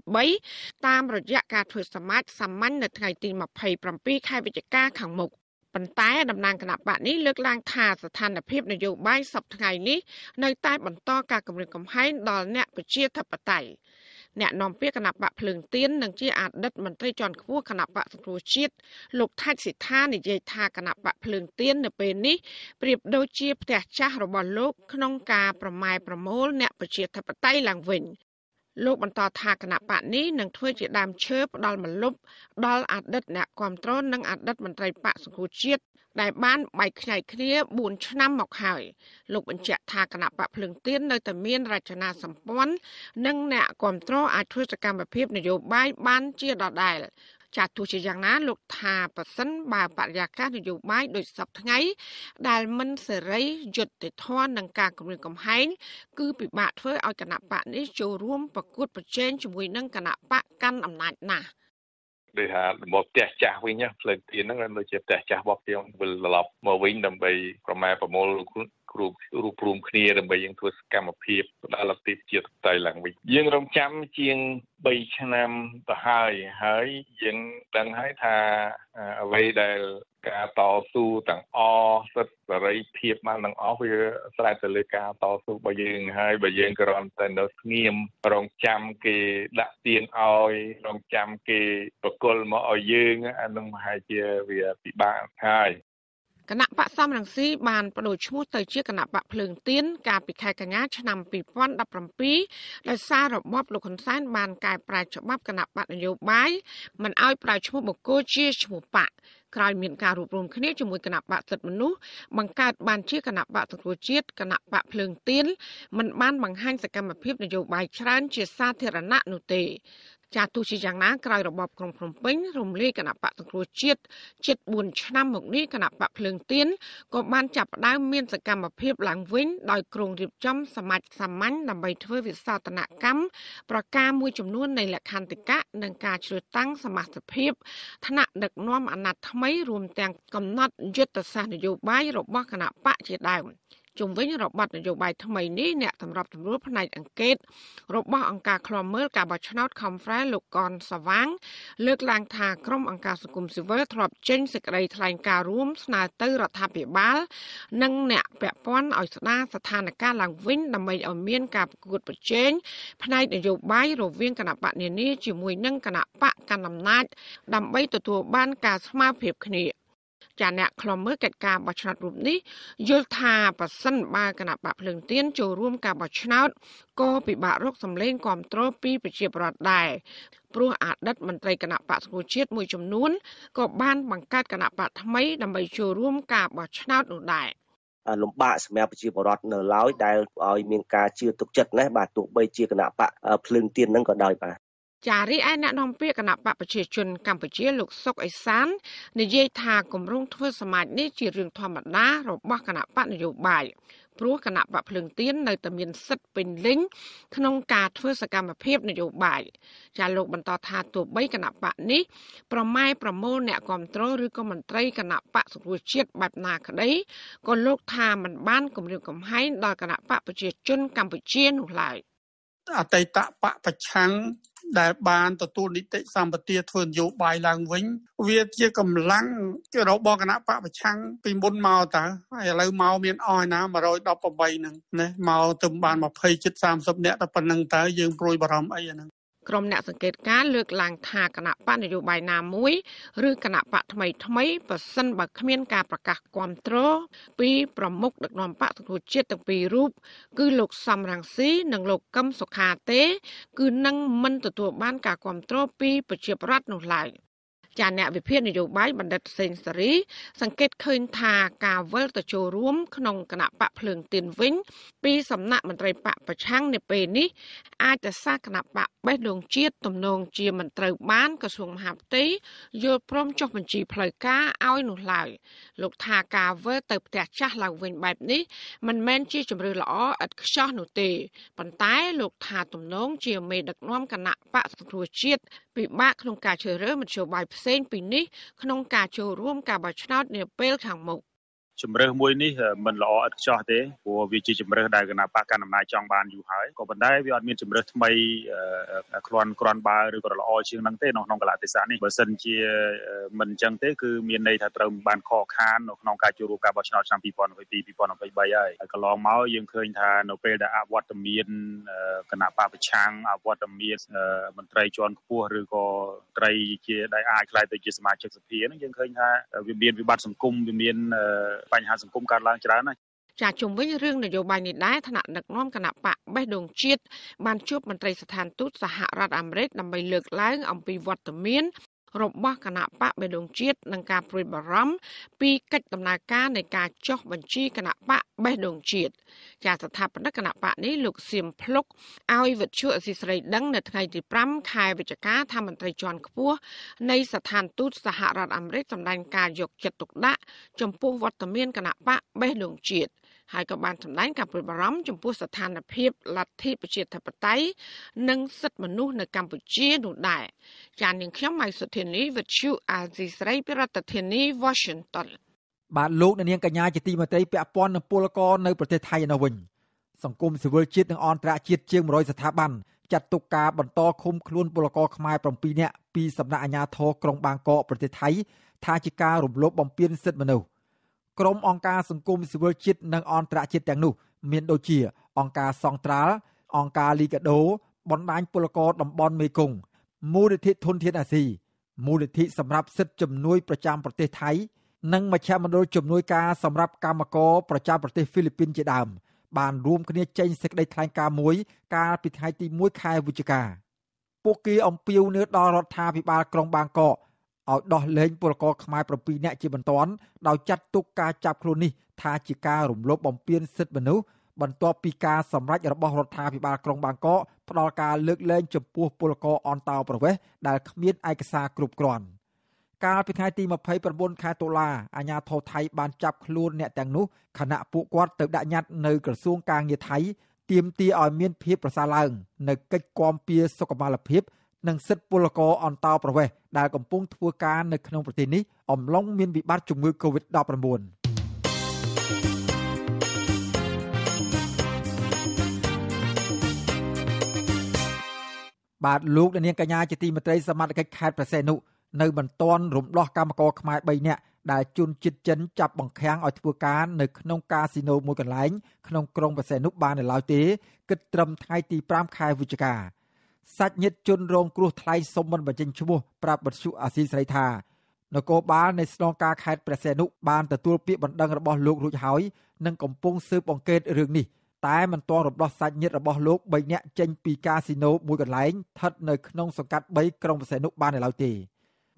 2023តាមរយៈការធ្វើសមាជសាមញ្ញនៅថ្ងៃទី27ខែវិច្ឆិកាខាងមុខប៉ុន្តែតំណាងគណៈបកនេះលើកឡើងថាស្ថានភាពនយោបាយសពថ្ងៃនេះនៅ តែ បន្តការគម្រាមកំហែងដល់អ្នកប្រជាធិបតេយ្យអ្នកនាំពាក្យគណៈបកភ្លើងទៀននិងជាអតីតមន្ត្រីជាន់ខ្ពស់គណៈបកសង្គ្រោះជាតិលោកថាច់សិដ្ឋានិយាយថាគណៈបកភ្លើងទៀននៅពេលនេះប្រៀបដូចជាផ្ទះចាស់របស់លោកក្នុងការប្រម៉ែប្រមូលអ្នកប្រជាធិបតេយ្យឡើងវិញលោកបន្តថាគណៈបកនេះនឹងធ្វើជាដើមឈើផ្ដាល់មលុបដល់អតីតអ្នកគ្រប់គ្រងនិងអតីតមន្ត្រីបកសង្គ្រោះជាតិដែលបានបែកខ្ញែកគ្នា4ឆ្នាំមកហើយលោកបញ្ជាក់ថាគណៈបកភ្លើងទៀននៅតែមាន រចនាសម្ព័ន្ធនិងអ្នកគ្រប់គ្រងអាចធ្វើសកម្មភាពនយោបាយបានជាដដែលចាទោះជាយ៉ាងណាលោកថាប៉ះសិនបើបរិយាកាសនយោបាយដូចសពថ្ងៃដែលមិនសេរីយុត្តិធម៌និងការគម្រាមកំហែងគឺ ពិបាកធ្វើឲ្យគណៈបកនេះចូលរួមប្រកួតប្រជែងជាមួយនឹងគណៈបកកាន់អំណាច ណាស់ដោយថាមកផ្ទះចាស់វិញផ្លូវទៀនហ្នឹងដូចជាផ្ទះចាស់របស់ខ្ញុំវិលត្រឡប់មកវិញដើម្បីប្រម៉ែប្រមូលរួបរួបរวมគ្នាដើម្បីយើងធ្វើសកម្មភាពផ្ដល់លទ្ធិជាតិតៃឡើងវិញយើងរងចាំជាង3ឆ្នាំទៅហើយហើយយើងដឹងហើយថាអ្វីដែលការតស៊ូទាំងអសិទ្ធិសេរីភាពបានទាំងអស់វាស្រេចទៅលើការតស៊ូរបស់យើងហើយបើយើងគ្រាន់តែនៅស្ងៀមរងចាំគេដាក់ទៀនឲ្យរងចាំគេប្រគល់មកឲ្យយើងអានឹងប្រហែលជាវាពិបាកហើយគណៈបកសំរងស៊ីបានបដូរឈ្មោះទៅជាគណៈបកភ្លើងទៀនកាលពីខែកញ្ញាឆ្នាំ2017ដោយសាររបបលោកហ៊ុនសែនបានកែប្រែច្បាប់គណៈបកនយោបាយមិនឲ្យប្រើឈ្មោះបុគ្គលជាឈ្មោះបកក្រោយមានការរួបរวมគ្នាជាមួយគណៈបកសិទ្ធិមនុស្សបង្កើតបានជាគណៈបកសង្គ្រោះជាតិគណៈបកភ្លើងទៀនមិនបានបង្ហាញសកម្មភាពនយោបាយច្រើនជាសាធារណៈនោះទេចាទោះជាយ៉ាងណាក្រោយរបបក្រុងភ្នំពេញរំលាយគណៈបកសង្គ្រោះជាតិជិត4ឆ្នាំមកនេះគណៈបកភ្លើងទៀនក៏បានចាប់ផ្ដើមមានសកម្មភាពឡើងវិញ ដោយក្រុងរៀបចំសមាជសាមញ្ញដើម្បីធ្វើវិសោធនកម្មប្រការមួយចំនួននៃលក្ខន្តិកៈនិងការជ្រើសតាំងសមាជិកភាពថ្នាក់ដឹកនាំអាណត្តិថ្មីរួមទាំងកំណត់យុទ្ធសាស្ត្រនយោបាយរបស់គណៈបកជាដើម។ជំវិញរបត់នយោបាយថ្មីនេះអ្នកសម្របសម្រួលផ្នែកអង្គការរបស់អង្គការឃ្លាំមើលការបោះឆ្នោត Conference លោកកនសវាងលើកឡើងថាក្រុមអង្គការសង្គមស៊ីវិលធ្លាប់ចេញសេចក្តីថ្លែងការណ៍រួមស្នើទៅរដ្ឋាភិបាល និងអ្នកពាក់ព័ន្ធឲ្យស្ដារស្ថានភាពឡើងវិញដើម្បីឲ្យមានការប្រកួតប្រជែងផ្នែកនយោបាយរវាងគណៈបកនានាជាមួយនឹងគណៈបកកណ្ដាលអំណាចដើម្បីទទួលបានការស្មើភាពគ្នា។ចាអ្នកខ្លំមើលកិច្ចការបោះឆ្នោតរូបនេះយល់ថាប្រសិនបើគណៈបកភ្លើងទៀនចូលរួមការបោះឆ្នោតក៏ពិបាករកសម្លេងគ្រប់គ្រងពីប្រជាពលរដ្ឋដែរព្រោះអតីតមន្ត្រីគណៈបកសង្គ្រោះជាតិមួយចំនួនក៏បានបង្កើតគណៈបកថ្មីដើម្បីចូលរួមការបោះឆ្នោតនោះដែរលំបាកសម្រាប់ប្រជាពលរដ្ឋនៅឡើយដែលឲ្យមានការជឿទុកចិត្តណាបាទទោះបីជាគណៈបកភ្លើងទៀននឹងក៏ដោយបាទចារីឯអ្នកនាំពាក្យគណៈបកប្រជាជនកម្ពុជា លោកសុកអេសាននិយាយថាគម្រោងធ្វើសមាជនេះជារឿងធម្មតារបស់គណៈបកនយោបាយព្រោះគណៈបកភ្លឹងទៀននៅតែមានសិទ្ធិពេញលេញក្នុង ការធ្វើសកម្មភាពនយោបាយចាលោកបន្តថាទោះបីគណៈបកនេះប្រម៉ែប្រមូលអ្នកគ្រប់គ្រងឬក៏មន្ត្រីគណៈបកសង្គ្រោះជាតិបែបណា ក្តីក៏លោកថាมันបានគម្រាមកំហែងដល់គណៈបកប្រជាជនកម្ពុជានោះឡើយ។អតីតបកប្រឆាំងដែលបានទទួលនីតិសម្បទាធ្វើនយោបាយឡើងវិញវាជាកម្លាំងរបស់គណៈបកប្រឆាំងពីមុនមកតើហើយឥឡូវមកមានអស់ណា118ហ្នឹងណាមកទៅបាន20ជិត30នាក់តែប៉ុណ្្នឹងតើយើងព្រួយបារម្ភអីអាហ្នឹងក្រុមអ្នកសង្កេតការលើកឡើងថាគណៈបកនយោបាយណាមួយឬគណៈបកថ្មីថ្មីប្រសិនបើគ្មានការប្រកាសគ្រប់គ្រងពីប្រមុខដឹកនាំបកសង្គ្រោះជាតិទាំងពីររូបគឺលោកសំរងស៊ី និងលោកកឹមសុខាទេ គឺនឹងមិនទទួលបាន ការគ្រប់គ្រងពីប្រជាប្រដ្ឋនោះឡើយ។ចាអ្នកវិភាគនយោបាយបណ្ឌិតសេងសេរីសង្កេតឃើញថាការវិលទៅចូលរួមក្នុងគណៈបកភ្លើងទៀនវិញពីសំណាក់មន្ត្រីបកប្រឆាំងនៅពេលនេះអាចទៅសាគណៈបកបេះដូងជាតិទំនងជាមិនត្រូវបាន ក្រសួងមហាផ្ទៃយល់ព្រមចុះបញ្ជីផ្លូវការឲ្យនោះឡើយលោកថាការវិលទៅផ្ទះចាស់ឡើងវិញបែបនេះមិនមែនជាជំរឿនល្អឥតខ្ចោះនោះទេប៉ុន្តែលោកថាទំនងជាមេដឹកនាំគណៈបកសង្គ្រោះជាតិពិបាកក្នុងការជ្រើសរើសមធ្យោបាយផ្ផ្សេងពីនេះក្នុងការចូលរួមការបោះឆ្នោតនាពេលខាងមុខជំរើសមួយនេះมันល្អឥតខ្ចោះទេព្រោះវាជាជំរើសដែលគណៈបកកណ្ដាលអំណាចចង់បានយូរហើយក៏ប៉ុន្តែវាអត់មានជំរើសថ្មីក្លាន់ក្រាន់បើឬក៏ល្អជាងហ្នឹងទេនៅក្នុងកលតិសានេះបើសិនជាមិនអញ្ចឹងទេគឺមានន័យថាត្រូវបានខកខាននៅក្នុងការចូលរួមការបោះឆ្នោតឆ្នាំ2022 2023ហើយហើយកន្លងមកយើងឃើញថានៅពេលដែលអវត្តមានគណៈបកប្រឆាំងអវត្តមានមន្ត្រីជាន់ខ្ពស់ឬក៏ត្រីជាដែលអាចក្លាយទៅជាសមាជិកសភាហ្នឹងយើងឃើញថាវាមានវិបត្តិសង្គមវាមានបញ្ហាសង្គមកើតឡើងច្រើនណាស់ចាជំវិញរឿងនយោបាយនេះដែរថ្នាក់ដឹកនាំគណៈបកបេះដូងជាតិបានជួបមន្ត្រីស្ថានទូតសហរដ្ឋអាមេរិកដើម្បីលើកឡើងអំពីវត្តមានរបស់គណៈបកបេដងជាតិនិងការព្រួយបារម្ភពីកិច្ចដំណើរការនៃការចុះបញ្ជីគណៈបកបេដងជាតិជាស្ថាបនិកគណៈបកនេះលោកសៀមភ្លុកឲ្យវិទ្យុអសីស្រីដឹងនៅថ្ងៃទី5ខែ វិច្ឆិកាថាមន្ត្រីជាន់ខ្ពស់នៃ ស្ថានទូតសហរដ្ឋអាមេរិកសម្ដែង ការយកចិត្តទុកដាក់ចំពោះវត្តមានគណៈបកបេដងជាតិហើយក៏បានសម្ដែងការព្រួយបារម្ភចំពោះស្ថានភាពលទ្ធិប្រជាធិបតេយ្យនិងសិទ្ធិមនុស្សនៅកម្ពុជា នោះដែរចាននាងខ្ញុំម៉ៃសុធានីវិទ្យុអាស៊ីស្រីប្រធានាធិបតី Washington បាទលោកនាងកញ្ញាជាទីមេត្រីពាក់ព័ន្ធនឹងពលករនៅ ប្រទេសថៃឯនោះវិញសង្គមស៊ីវិលជាតិនិងអន្តរជាតិជាង100ស្ថាប័នចាត់ទុកការបន្តឃុំខ្លួនពលករខ្មែរ7នាក់ពីសំណាក់អាជ្ញាធរក្រុងបាងកកប្រទេសថៃថាជាការរំលោភបំពានសិទ្ធិមនុស្សក្រុមអង្គការសង្គមស៊ីវិលជាតិនិងអន្តរជាតិទាំងនោះ មានដូចជា អង្គការសង្ត្រាល់អង្គការលីកាដូបណ្ដាញពលករតំបន់មេគង្គមូលនិធិធនធានអាស៊ីមូលនិធិសម្រាប់សិទ្ធិជំនួយប្រចាំប្រទេសថៃ និងមជ្ឈមណ្ឌលជំនួយការសម្រាប់កម្មករប្រចាំប្រទេសហ្វីលីពីនជាដើមបានរួមគ្នាចេញសេចក្តីថ្លែងការណ៍មួយកាលពីថ្ងៃទី1ខែវិច្ឆិកាពួកគេអំពាវនាវដល់រដ្ឋាភិបាល ក្រុងបាងកកឲ្យដោះលែងពលករខ្មែរ7នាក់ជាបន្ទាន់ដោយចាត់ទុកការចាប់ខ្លួននេះថាជាការរំលោភបំពានសិទ្ធិមនុស្សបន្ទាប់ពីការសម្រេចរបស់រដ្ឋាភិបាលក្រុងបាងកកផ្ដល់ការលើកលែងចំពោះពលករអន្តោប្រវេសន៍ដែលគ្មានឯកសារគ្រប់គ្រាន់កាលពីថ្ងៃទី29ខែតុលាអាជ្ញាធរថៃបានចាប់ខ្លួនអ្នកទាំងនោះខណៈពួកគាត់ទៅដាក់ញត្តិនៅក្រសួង ការងារថៃទាមទារឲ្យមានភាពប្រសើរឡើង នៅកិច្ចគាំពារសុខុមាលភាពនិងសិទ្ធិពលករអន្តោប្រវេសន៍ដែលកំពុងធ្វើការ នៅក្នុងប្រទេសនេះអំឡុងមានវិបត្តិជំងឺ Covid-19 បាទលោកនាងកញ្ញាជាទីមេត្រីសមាជិកខេត្តប្រសេនុនៅមិនទាន់រំដោះកម្មករខ្មែរ3នាក់ដែលជន់ចិត្តចិនចាប់បង្ខាំងឲ្យធ្វើការនៅក្នុងកាស៊ីណូមួយកន្លែងក្នុងក្រុងបសេនុបាននៅឡើយទេគិតត្រឹមថ្ងៃទី5ខែវិច្ឆិកាសាច់ញាតិជនរងគ្រោះថ្លៃសុំមិនបញ្ចេញឈ្មោះប្រាប់បទសុអាស៊ីស្រីថានគរបាលនៃស្នងការខេត្តព្រះសីហនុបានទទួលពាក្យបណ្ដឹងរបស់លោករួចហើយនិងកំពុងស៊ើបអង្កេតរឿងនេះតែមិនទាន់រំដោះសាច់ញាតិរបស់លោក3នាក់ចេញពីកាស៊ីណូមួយកន្លែងស្ថិតនៅក្នុងសង្កាត់3ក្រុងព្រះសីហនុបានឡើយទេ។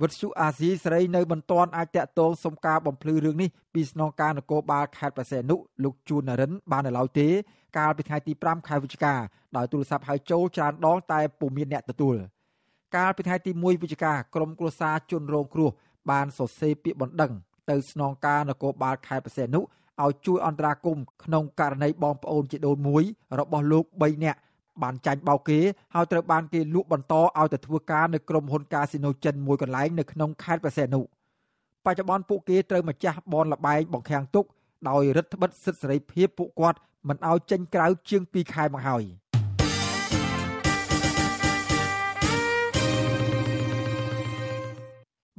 វិទ្យុអាស៊ីសេរីនៅមិនទាន់អាចតាក់ទងសុំការបំភ្លឺរឿងនេះពីស្នងការនគរបាលខេត្តប្រសេនុលោកជួននរិន បាននៅឡើយទេកាលពីថ្ងៃទី5ខែវិច្ឆិកាដោយទូរស័ព្ទហៅចូលច្រើនដងតែពុំមានអ្នកទទួលកាលពីថ្ងៃទី1វិច្ឆិកាក្រុមគ្រួសារជនរងគ្រោះបានសរសេរពាក្យបណ្ដឹងទៅស្នងការនគរបាលខេត្តប្រសេនុឲ្យជួយអន្តរាគមន៍ក្នុងករណីបងប្អូនជាដូនមួយរបស់លោក3នាក់បានចាញ់បោកគេហើយត្រូវបានគេលក់បន្តឲ្យទៅធ្វើការនៅក្រុមហ៊ុន កាស៊ីណូចិនមួយកន្លែងនៅក្នុងខេត្តព្រះសីហនុបច្ចុប្បន្នពួកគេត្រូវម្ចាស់បនលបែងបង្ខាំងទុក ដោយរដ្ឋបិតសិទ្ធិសេរីភាពពួកគាត់មិនឲ្យចេញក្រៅជាង2ខែមកហើយ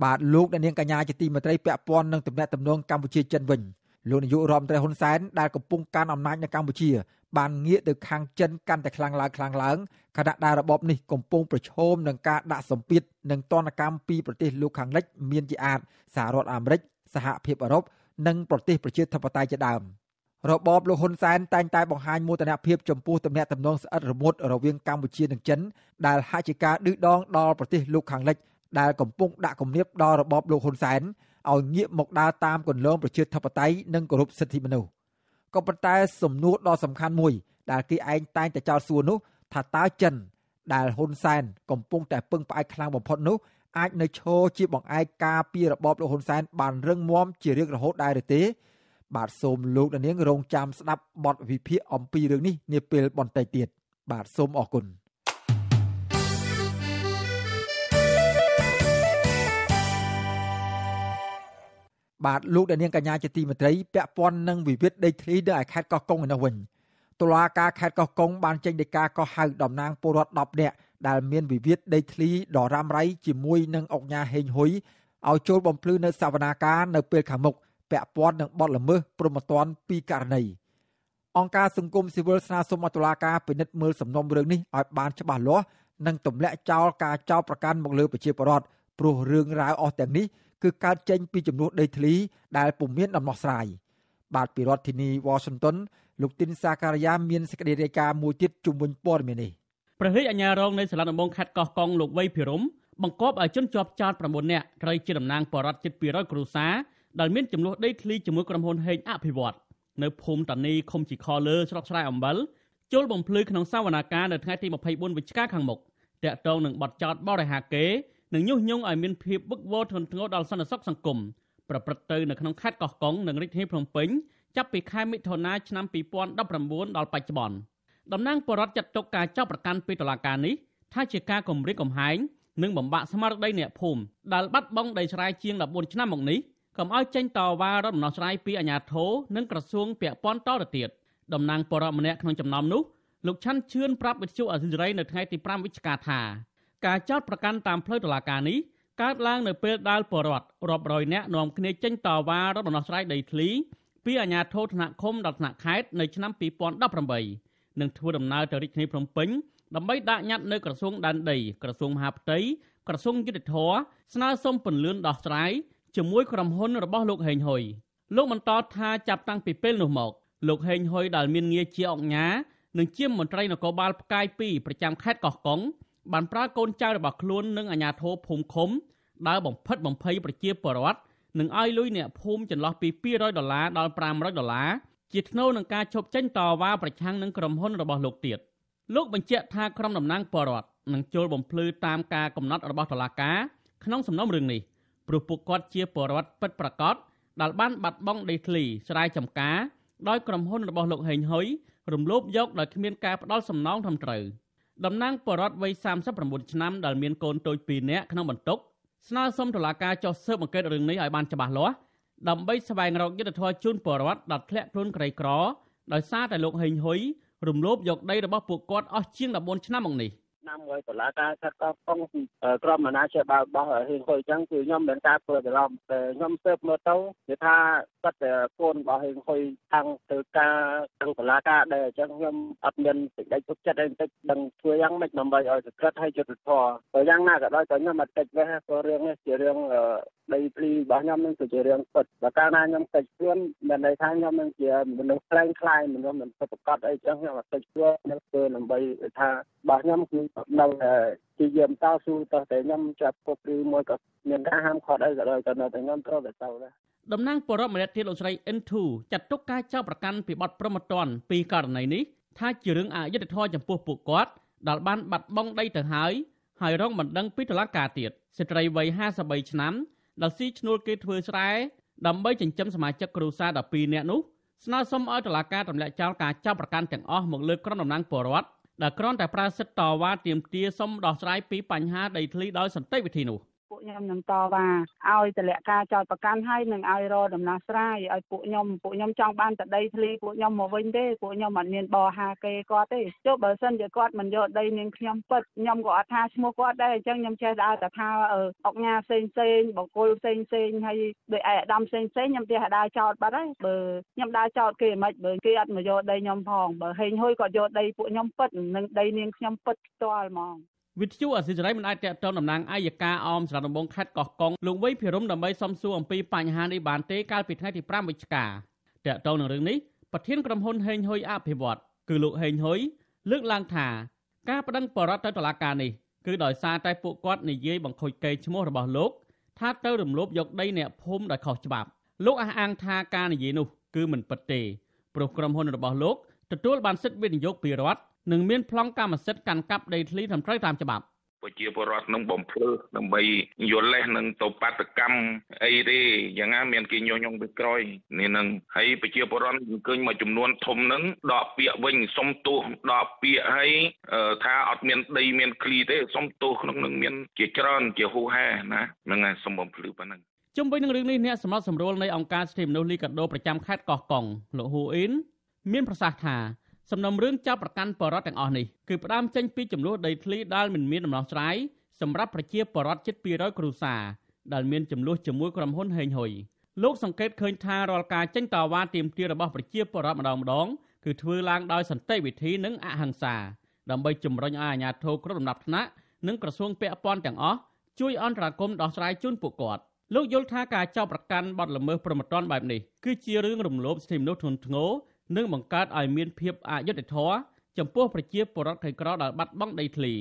បាទលោកអ្នកនាងកញ្ញាជាទីមេត្រីពាក់ព័ន្ធនឹងទំនាក់ទំនងកម្ពុជាចិនវិញលោកនាយករដ្ឋមន្ត្រីហ៊ុនសែនដែលកំពុងកាន់អំណាចនៅកម្ពុជាបានងាកទៅខាងចិនកាន់តែខ្លាំងឡើងខ្លាំងឡើងខណៈដែលរបបនេះកំពុងប្រឈមនឹងការដាក់សម្ពាធនិងទណ្ឌកម្មពីប្រទេសលោកខាងលិចមានជាអាចសហរដ្ឋអាមេរិកសហភាពអឺរ៉ុបនិងប្រទេសប្រជាធិបតេយ្យជាដើមរបបលោកហ៊ុនសែនតែងតែបង្ហាញមោទនភាពចំពោះទំនាក់ទំនងស្អិតរមួតរវាងកម្ពុជានិងចិនដែលហាក់ជាការឌឺដងដល់ប្រទេសលោកខាងលិចដែលកំពុងដាក់គំរាមដល់របបលោកហ៊ុនសែនឲ្យងាកមកដើរតាមគន្លងប្រជាធិបតេយ្យនិងគោរពសិទ្ធិមនុស្ស។ក៏ប៉ុន្តែ សំណួរដ៏សំខាន់មួយដែលគេឯងតែងតែចោទសួរនោះថាតើចិន ដែលហ៊ុនសែនកំពុងតែពឹងផ្អែកខ្លាំងបំផុតនោះអាចនៅឈរជាបង្អែកការពីរបបលោកហ៊ុនសែនបានរឹងមាំជារៀងរហូតដែរឬទេ បាទសូមលោកនាងរងចាំស្ដាប់បទវិភាគអំពីរឿងនេះ នាពេលបន្តិចទៀតបាទសូមអរគុណ។បាទលោកដានៀងកញ្ញាជាទីមេត្រីពាក់ព័ន្ធនឹងវិវាទដីធ្លីនៅខេត្តកោះកុងឯនោះវិញតុលាការខេត្តកោះកុងបានចេញដីកាកោះហៅតំណាងពលរដ្ឋ10នាក់ដែលមានវិវាទដីធ្លីដ៏រ៉ាំរ៉ៃជាមួយនឹងអង្គការហេងហ៊ុយឲ្យចូលបំភ្លឺនៅសវនាការនៅពេលខាងមុខពាក់ព័ន្ធនឹងបទល្មើសព្រហ្មទណ្ឌពីករណីអង្គការសង្គមស៊ីវិលស្នើសុំតុលាការពិនិត្យមើលសំណុំរឿងនេះឲ្យបានច្បាស់លាស់និងទម្លាក់ចោលការចោទប្រកាន់មកលើប្រជាពលរដ្ឋព្រោះរឿងរ៉ាវអស់ទាំងនេះគឺកើតចេញពីចំនួនដីធ្លីដែលពុំមានដំណោះស្រាយបាទពីរដ្ឋធានី Washington លោកទីន សាការយាមានសេចក្តីរាយការណ៍មួយទៀតជុំវិញព័ត៌មាននេះប្រធានអាជ្ញារងនៃសាលាដំបងខេត្តកោះកុងលោកវៃភិរម បង្គាប់ឲ្យជនជាប់ចោត9នាក់ត្រូវជាតំណាងបរដ្ឋជិត200គ្រួសារដែលមានចំនួនដីធ្លីជាមួយក្រុមហ៊ុនហេងអភិវឌ្ឍនៅភូមិតានីឃុំជីខលើស្រុកស្រែអំបិលចូលបំភ្លឺក្នុងសវនាការនៅថ្ងៃទី24វិច្ឆិកាខាងមុខតាក់ទងនឹងបទចោតបរិហាកេនិងញុះញង់ឲ្យមានភាពវឹកវរធ្ងន់ធ្ងរដល់សន្តិសុខសង្គមប្រព្រឹត្តទៅនៅក្នុងខេត្តកោះកុងនិងរាជធានីភ្នំពេញចាប់ពីខែមិថុនាឆ្នាំ2019ដល់បច្ចុប្បន្នតំណាងបរដ្ឋចាត់ទុកការចោទប្រកាន់ពីតុលាការនេះថាជាការគំរាមកំហែងនិងបំបាក់ស្មារតីអ្នកភូមិដែលបាត់បង់ដីស្រែជាង14ឆ្នាំមកនេះកុំឲ្យចេញតវ៉ារំដោះស្រ័យពីអាជ្ញាធរនិងក្រសួងពាក់ព័ន្ធតទៅទៀតតំណាងបរដ្ឋម្នាក់ក្នុងចំណោមនោះលោកឆាន់ឈឿនប្រាប់វិទ្យុអសិរ័យនៅថ្ងៃទី5វិច្ឆិកាថាការចោទប្រកាន់តាមផ្លូវតុលាការនេះកើតឡើងនៅពេលដែលបរដ្ឋរាប់រយនាក់នាំគ្នាចេញតវ៉ារំដោះស្រ័យដីធ្លីពីអាជ្ញាធរថ្នាក់ឃុំដល់ថ្នាក់ខេត្តនៅឆ្នាំ2018និងធ្វើដំណើរទៅរាជធានីភ្នំពេញដើម្បីដាក់ញត្តិនៅក្រសួងដែនដីក្រសួងមហាផ្ទៃក្រសួងយុទ្ធភ័ពស្នើសុំពន្លឿនដោះស្រាយជាមួយក្រុមហ៊ុនរបស់លោកហេងហុយលោកបន្តថាចាប់តាំងពីពេលនោះមក លោកហេងហុយដែលមានងារជាអង្គការនិងជាមន្ត្រីនគរបាលផ្កាយ2ប្រចាំខេត្តកោះកុងបានប្រើកូនចៅរបស់ខ្លួននិងអាជ្ញាធរភូមិឃុំដើរបំផិតបំភ័យប្រជាពលរដ្ឋនិងឲ្យលុយអ្នកភូមិចន្លោះពី200ដុល្លារដល់500ដុល្លារជាថ្នូរនឹងការឈប់ចេញតវ៉ាប្រឆាំងនឹងក្រុមហ៊ុនរបស់លោកទៀតលោកបញ្ជាក់ថាក្រុមតំណាងពលរដ្ឋនឹងចូលបំភ្លឺតាមការកំណត់របស់តុលាការក្នុងសំណុំរឿងនេះព្រោះពួកគាត់ជាពលរដ្ឋពិតប្រាកដដែលបានបាត់បង់ដីធ្លីស្រែចម្ការដោយក្រុមហ៊ុនរបស់លោកហេងហុយរំលោភយកដោយគ្មានការផ្ដល់សំណងត្រឹមត្រូវ។តំណាងបរដ្ឋវ័យ39ឆ្នាំដែលមានកូនតូច2នាក់ក្នុងបន្ទុកស្នើសុំតុលាការចុះស៊ើបអង្កេតរឿងនេះឲ្យបានច្បាស់លាស់ដើម្បីស្វែងរកយុត្តិធម៌ជូនបរដ្ឋដែលធ្លាក់ខ្លួនក្រីក្រដោយសារតែលោកហេងហ៊ុយរំលោភយកដីរបស់ពួកគាត់អស់ជាង14ឆ្នាំមកនេះឆ្នាំហើយតឡាការកាត់កោកងក្រមអាណាជាបើរបស់ហេងហ៊ុយអញ្ចឹងគឺខ្ញុំមានការធ្វើច្រឡំតែខ្ញុំស៊ើបមើលទៅគឺថាគាត់កូនរបស់ហេងហ៊ុយខាងធ្វើការខាងសាលាការដែរអញ្ចឹងខ្ញុំអត់មានសេចក្តីទុកចិត្តអីបន្តិចដឹងធ្វើយ៉ាងម៉េចដើម្បីឲ្យសក្តិឲ្យយុត្តិធម៌ព្រោះយ៉ាងណាក៏ដោយក៏ខ្ញុំអត់តិចវេះព្រោះរឿងនេះជារឿងដីព្រីរបស់ខ្ញុំនឹងគឺជារឿងពិតបើកាលណាខ្ញុំតិចខ្លួនមានន័យថាខ្ញុំនឹងជាមនុស្សខ្លាំងខ្លាយមនុស្សមិនប្រកបអីចឹងខ្ញុំអត់តិចខ្លួននៅធ្វើដើម្បីថារបស់ខ្ញុំគឺនៅជាយាមតស៊ូតតែខ្ញុំចាប់គុកឬមួយក៏មានការហាមឃាត់អីក៏ដោយក៏នៅតែខ្ញុំត្រូវតែទៅដែរតំណាងបរិបម្នាក់ទៀតលោកស្រីអ៊ិនធូចាត់ទុកការចោទប្រកាន់ពីបទប្រមទ័នពីករណីនេះថាជារឿងអយុត្តិធម៌ចំពោះពួកគាត់ដែលបានបាត់បង់ដីទៅហើយហើយរងបណ្ដឹងពីតុលាការទៀតស្ត្រីវ័យ53ឆ្នាំដែលស៊ីឈ្នួលគេធ្វើស្រែដើម្បីចិញ្ចឹមសមាជិកគ្រួសារ12នាក់នោះស្នើសុំឲ្យតុលាការទម្លាក់ចោលការចាប់ប្រកាន់ទាំងអស់មកលើក្រុមតំណាងពលរដ្ឋដែលគ្រាន់តែប្រើសិទ្ធិតវ៉ាទាមទារសុំដោះស្រាយពីបញ្ហាដីធ្លីដោយសន្តិវិធីនោះ។ពួកខ្ញុំនឹងតវ៉ាឲ្យតលាក់ការចោតប្រកាន់ហើយនឹងឲ្យរដំណោះស្រាយឲ្យពួកខ្ញុំពួកខ្ញុំចង់បានតដីធ្លីពួកខ្ញុំមកវិញទេពួកខ្ញុំអត់មានបរហាគេគាត់ទេចុះបើសិនជាគាត់មិនយកដីនាងខ្ញុំពិតខ្ញុំក៏អត់ថាឈ្មោះគាត់ដែរអញ្ចឹងខ្ញុំចេះដើរតែថាអុកញ៉ាផ្សេងផ្សេងបង្គោលផ្សេងផ្សេងហើយដោយឯអាដាមផ្សេងផ្សេងខ្ញុំទះដើរចោតបាត់ហើយបើខ្ញុំដើរចោតគេមិនបើគេអត់មកយកដីខ្ញុំផងបើហេងហួយគាត់យកដីពួកខ្ញុំពិតនិងដីនាងខ្ញុំពិតផ្ទាល់ហ្មងវិទ្យុអសិរ័យមិនអាចតកតងតំណាងអាយកាអមស្រុកដំបងខេត្តកោះកុងលោកវៃភិរមដើម្បីសំសួរអំពីបញ្ហានេះបានទេកាលពីថ្ងៃទី5វិច្ឆិកាតកតងនឹងរឿងនេះប្រធានក្រុមហ៊ុនហេងហ៊ុយអភិវឌ្ឍគឺលោកហេងហ៊ុយលើកឡើងថាការបដិងបរិវត្តទៅតុលាការនេះគឺដោយសារតែពួកគាត់និយាយបង្ខូចកេរ្តិ៍ឈ្មោះរបស់លោកថាទៅរំលោភយកដីអ្នកភូមិដោយខុសច្បាប់លោកអះអាងថាការនិយាយនោះគឺមិនពិតទេព្រោះក្រុមហ៊ុនរបស់លោកទទួលបានសិទ្ធិវិនិយោគពីរដ្ឋនិងមានប្លង់កម្មសិទ្ធិកាន់កាប់ដីធ្លីត្រឹមត្រូវតាមច្បាប់ប្រជាពលរដ្ឋនឹងបំភ្លឺដើម្បីយល់លេសនឹងទៅបាតកម្មអីទេយ៉ាងណាមានគេញុះញង់ទៅក្រោយនេះនឹងហើយប្រជាពលរដ្ឋឃើញមួយចំនួនធំនឹងដកពាក្យវិញសុំទោសដកពាក្យហើយថាអត់មានដីមានគ្លីទេសុំទោសក្នុងនឹងមាន ជាច្រើនជាហូហែណាហ្នឹងហើយសុំបំភ្លឺប៉ុណ្ណឹងជុំវិញនឹងរឿងនេះអ្នកសម្របសម្រួលនៃអង្គការសិទ្ធិមនុស្សលីកាដូប្រចាំខេត្តកោះកុងលោកហ៊ូអ៊ីនមានប្រសាសន៍ថាសំណុំរឿងចាប់ប្រកាន់បរដ្ឋទាំងអស់នេះគឺផ្ដើមចេញពីចំនួនដីធ្លីដែលមិនមានដំណោះស្រាយសម្រាប់ប្រជាពលរដ្ឋជិត200គ្រួសារដែលមានចំនួនជាមួយក្រុមហ៊ុនហេងហ៊ុយលោកសង្កេតឃើញថារាល់ការចេញតាវ៉ាទាមទាររបស់ប្រជាពលរដ្ឋម្ដងម្ដងគឺធ្វើឡើងដោយសន្តិវិធីនិងអហិង្សា ដើម្បីជំរុញឲ្យអាជ្ញាធរគ្រប់លំដាប់ថ្នាក់និងក្រសួងពាក់ព័ន្ធទាំងអស់ជួយអន្តរាគមន៍ដោះស្រាយជូនពួកគាត់លោកយល់ថាការចោទប្រកាន់បទល្មើសប្រមត្តនបែបនេះគឺជារឿងរំលោភសិទ្ធិមនុស្សធ្ងន់ធ្ងរនិងបង្កើតឲ្យមានភាពអយុត្តិធម៌ចំពោះប្រជាពលរដ្ឋក្រីក្រដែលបាត់បង់ដីធ្លី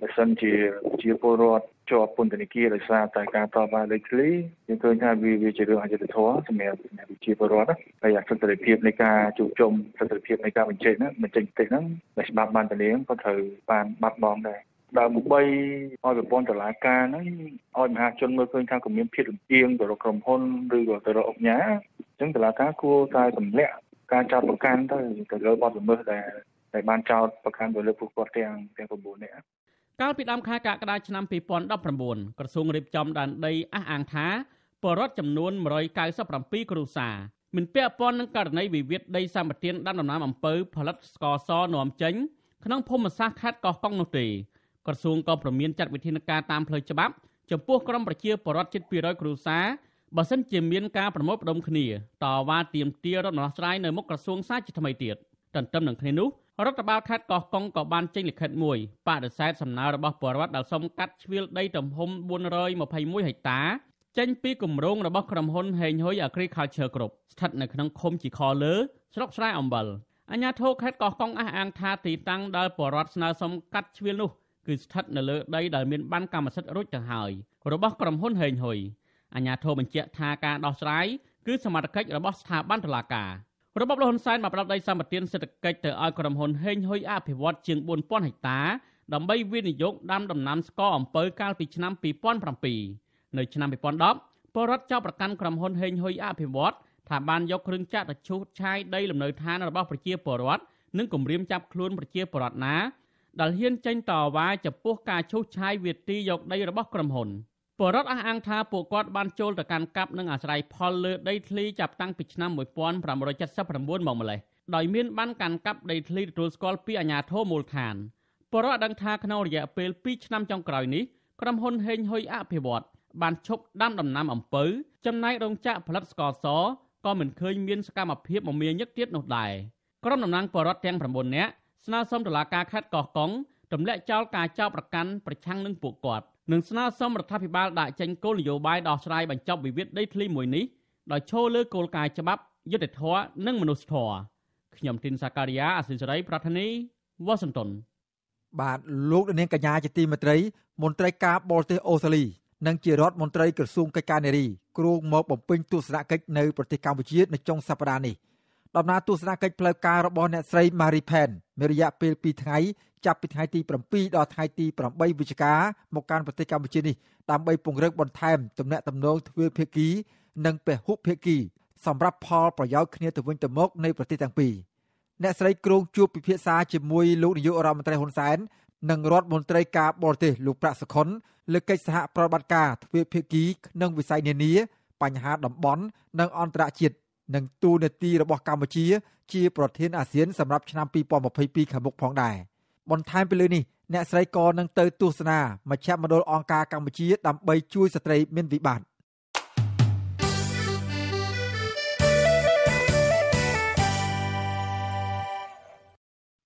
បើសិនជាជាពលរដ្ឋជាប់ពន្ធនាគារដោយសារតែការប្រមាថលេខធ្លីយើងឃើញថាវាវាជារឿងអយុត្តិធម៌សម្រាប់ប្រជាពលរដ្ឋហើយអសិទ្ធិភាពនៃការជួបជុំសិទ្ធិភាពនៃការបញ្ចេញហ្នឹងបញ្ចេញទេហ្នឹងដែលច្បាប់បានតែលៀងក៏ត្រូវបានបាត់បង់ដែរដល់មកបីឲ្យប្រព័ន្ធតឡាការហ្នឹងឲ្យមហាជនមើលឃើញថាគមានភាពលំអៀងទៅរកក្រុមហ៊ុនឬក៏ទៅរកអង្គការអញ្ចឹងតឡាការគួរតែទម្លាក់ការចោទប្រកាន់ទៅទៅលើបទល្មើសដែលដែលបានចោទប្រកាន់ទៅលើពួកគាត់ទាំងទាំង9នាក់កាលពីដើមខែកក្កដាឆ្នាំ2019ក្រសួងរៀបចំដែនដីអះអាងថាពលរដ្ឋចំនួន197គ្រួសារមិនពាក់ព័ន្ធនឹងករណីវិវាទដីសម្បត្តិដាំដំណាំអំពៅផលិតស្ករសនាំចេញក្នុងភូមិសាស្ត្រខេត្តកោះកុងនោះទេក្រសួងក៏ប្រមានចាត់វិធានការតាមផ្លូវច្បាប់ចំពោះក្រុមប្រជាពលរដ្ឋជិត200គ្រួសារបើសិនជាមានការប្រមូលផ្ដុំគ្នាតវ៉ាទាមទាររដ្ឋមន្ត្រីនៅមុខក្រសួងសាជាថ្មីទៀតទន្ទឹមនឹងគ្នានោះរដ្ឋបាលខេត្តកោះកុងក៏បានចេញលិខិតមួយបដិសេធសំណើរបស់ពលរដ្ឋដែលសុំកាត់ជ្រៀលដីទំហំ421ហិកតាចេញពីគម្រោងរបស់ក្រុមហ៊ុនហេងហ៊ុយ Agriculture Group ស្ថិតនៅក្នុងឃុំជីខលើស្រុកស្រែអំបិលអាជ្ញាធរខេត្តកោះកុងអះអាងថាទីតាំងដែលពលរដ្ឋស្នើសុំកាត់ជ្រៀលនោះគឺស្ថិតនៅលើដីដែលមានបានកម្មសិទ្ធិរួចទៅហើយរបស់ក្រុមហ៊ុនហេងហ៊ុយអាជ្ញាធរបញ្ជាក់ថាការដោះស្រាយគឺសមត្ថកិច្ចរបស់ស្ថាប័នតុលាការរបបលហ៊ុនសែនបានផ្ដល់ដីសម្បត្តិសេដ្ឋកិច្ចទៅឲ្យក្រុមហ៊ុនហេងហ៊ុយអភិវឌ្ឍជាង4000ហិកតាដើម្បីវិនិយោគដាំដំណាំស្ករអំពៅកាលពីឆ្នាំ2007នៅឆ្នាំ2010ពលរដ្ឋចោទប្រកាន់ក្រុមហ៊ុនហេងហ៊ុយអភិវឌ្ឍថាបានយកគ្រឿងចាក់ទៅឈូសឆាយដីលំនៅឋានរបស់ប្រជាពលរដ្ឋនិងគំរាមចាប់ខ្លួនប្រជាពលរដ្ឋណាដែលហ៊ានចេញតវ៉ាចំពោះការឈូសឆាយវាទីយកដីរបស់ក្រុមហ៊ុន។បរដ្ឋអះអាងថាពួកគាត់បានចូលទៅកាន់កាប់និងអាស្រ័យផលលើដីធ្លីចាប់តាំងពីឆ្នាំ1579មកម្ល៉េះដោយមានបានកាន់កាប់ដីធ្លីទទួលស្គាល់ពីអាជ្ញាធរមូលដ្ឋានបរដ្ឋដឹងថាក្នុងរយៈពេល2ឆ្នាំចុងក្រោយនេះក្រុមហ៊ុនហេងហ៊ុយអភិវឌ្ឍបានឈប់ដាំដំណាំអំពៅចំណែករោងចក្រផលិតស្ករសក៏មិនឃើញមានសកម្មភាពមមាញឹកទៀតនោះដែរក្រុមតំណាងបរដ្ឋទាំង9នាក់ស្នើសុំតុលាការខេត្តកោះកុងទម្លាក់ចោលការចោទប្រកាន់ប្រឆាំងនឹងពួកគាត់និងស្នើសុំរដ្ឋាភិបាលដាក់ចេញគោលនយោបាយដោះស្រាយបញ្ចប់វិវាទដីធ្លីមួយនេះដោយឈរលើគោលការណ៍ច្បាប់យុត្តិធម៌និងមនុស្សធម៌ខ្ញុំទីនសាការីយ៉ាអសិលសេរីប្រធានីវ៉ាស៊ីនតោនបាទលោកនាងកញ្ញា ជាទីមេត្រី មន្ត្រីការបរទេសអូស្ត្រាលី និងជារដ្ឋមន្ត្រីក្រសួងកិច្ចការនារីគ្រងមកបំពេញទស្សនកិច្ចនៅ ប្រទេសកម្ពុជានៅចុងសប្តាហ៍នេះ។ដំណើរទស្សនកិច្ចផ្លូវការរបស់អ្នកស្រី Marie Pen មានរយៈពេល2ថ្ងៃចាប់ពីថ្ងៃទី7ដល់ថ្ងៃទី8វិច្ឆិកាមកកាន់ប្រទេសកម្ពុជានេះដើម្បីពង្រឹងបន្ថែមទំនាក់ទំនងទ្វេភាគីនិងពហុភាគីសម្រាប់ផលប្រយោជន៍គ្នាទៅវិញទៅមកនៃប្រទេសទាំងពីរអ្នកស្រីគ្រង ជួបពិភាក្សា ជាមួយលោកនាយករដ្ឋមន្ត្រីហ៊ុនសែននិងរដ្ឋមន្ត្រីការបរទេសលោកប្រាក់សុខុនលើកិច្ចសហប្រតិបត្តិការទ្វេភាគីក្នុងវិស័យនានាបញ្ហាតំបន់និងអន្តរជាតិនិងទូនាទីរបស់កម្ពុជាជា ប្រធានអាស៊ានសម្រាប់ឆ្នាំ2022ខាងមុខផងដែរបន្ថែមពីលើនេះអ្នកស្រីក៏នឹងទៅទស្សនាមជ្ឈមណ្ឌលអង្គការកម្ពុជាដើម្បីជួយស្ត្រីមានវិបត្តិ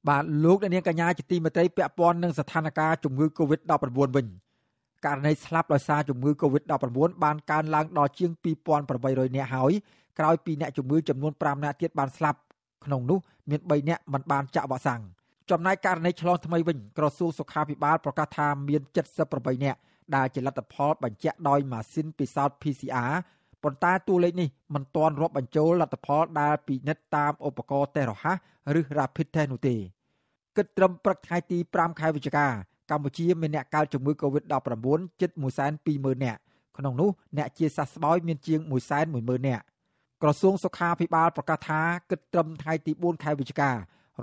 បាទលោកអ្នកនាងកញ្ញាជាទីមេត្រីពាក់ព័ន្ធនឹងស្ថានភាពជំងឺ Covid-19 វិញករណីស្លាប់ដោយសារជំងឺ Covid-19 បានកើនឡើងដល់ជាង2800នាក់ហើយក្រោយពីអ្នកជំងឺចំនួន5នាក់ទៀតបានស្លាប់ក្នុងនោះមាន3នាក់មិនបានចាក់វ៉ាក់សាំងចំណែកករណីឆ្លងថ្មីវិញក្រសួងសុខាភិបាលប្រកាសថាមាន78នាក់ដែលជាលទ្ធផលបញ្ជាក់ដោយម៉ាស៊ីនពិសោធន៍ PCR ប៉ុន្តែតួលេខនេះមិនទាន់រាប់បញ្ចូលលទ្ធផលដែលពិនិត្យតាមឧបករណ៍តេស្តរហ័សឬ Rapid Test នោះទេគិតត្រឹមព្រឹកថ្ងៃទី5ខែវិច្ឆិកាកម្ពុជាមានអ្នកកើតជំងឺ Covid-19 ជិត1.2ម៉ឺននាក់ក្នុងនោះអ្នកជាសះស្បើយមានជាង1.1ម៉ឺននាក់ក្រសួងសុខាភិបាលប្រកាសថាគិតត្រឹមថ្ងៃទី4ខែវិច្ឆិការ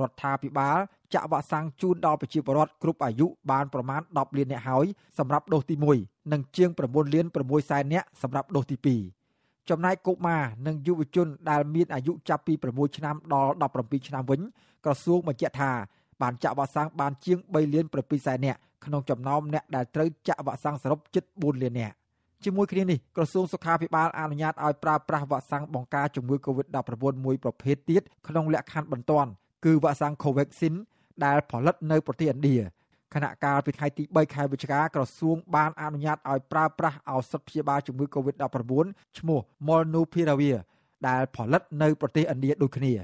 ដ្ឋាភិបាលចាក់វ៉ាក់សាំងជូនដល់ប្រជាពលរដ្ឋគ្រប់អាយុបានប្រមាណ10លាននាក់ហើយសម្រាប់ដូសទី1និងជាង9លាន6សែននាក់សម្រាប់ដូសទី2ចំណែកកុមារនិងយុវជនដែលមានអាយុចាប់ពី6ឆ្នាំដល់17ឆ្នាំវិញក្រសួងបញ្ជាក់ថាបានចាក់វ៉ាក់សាំងបានជាង3លាន7សែននាក់ក្នុងចំណោមអ្នកដែលត្រូវចាក់វ៉ាក់សាំងសរុបជិត4លាននាក់។ជាមួយគ្នានេះក្រសួងសុខាភិបាលអនុញ្ញាតឲ្យប្រើប្រាស់វ៉ាក់សាំងបង្ការជំងឺ Covid-19 មួយប្រភេទទៀតក្នុងលក្ខខណ្ឌបន្ទាន់ គឺវ៉ាក់សាំង Covaxin ដែលផលិតនៅប្រទេសឥណ្ឌាគណៈកាលពីថ្ងៃទី3ខែវិច្ឆិកាក្រសួងបានអនុញ្ញាតឲ្យប្រើប្រាស់ឱសថព្យាបាលជំងឺ Covid-19 ឈ្មោះ Molnupiravir ដែលផលិតនៅប្រទេសឥណ្ឌាដូចគ្នា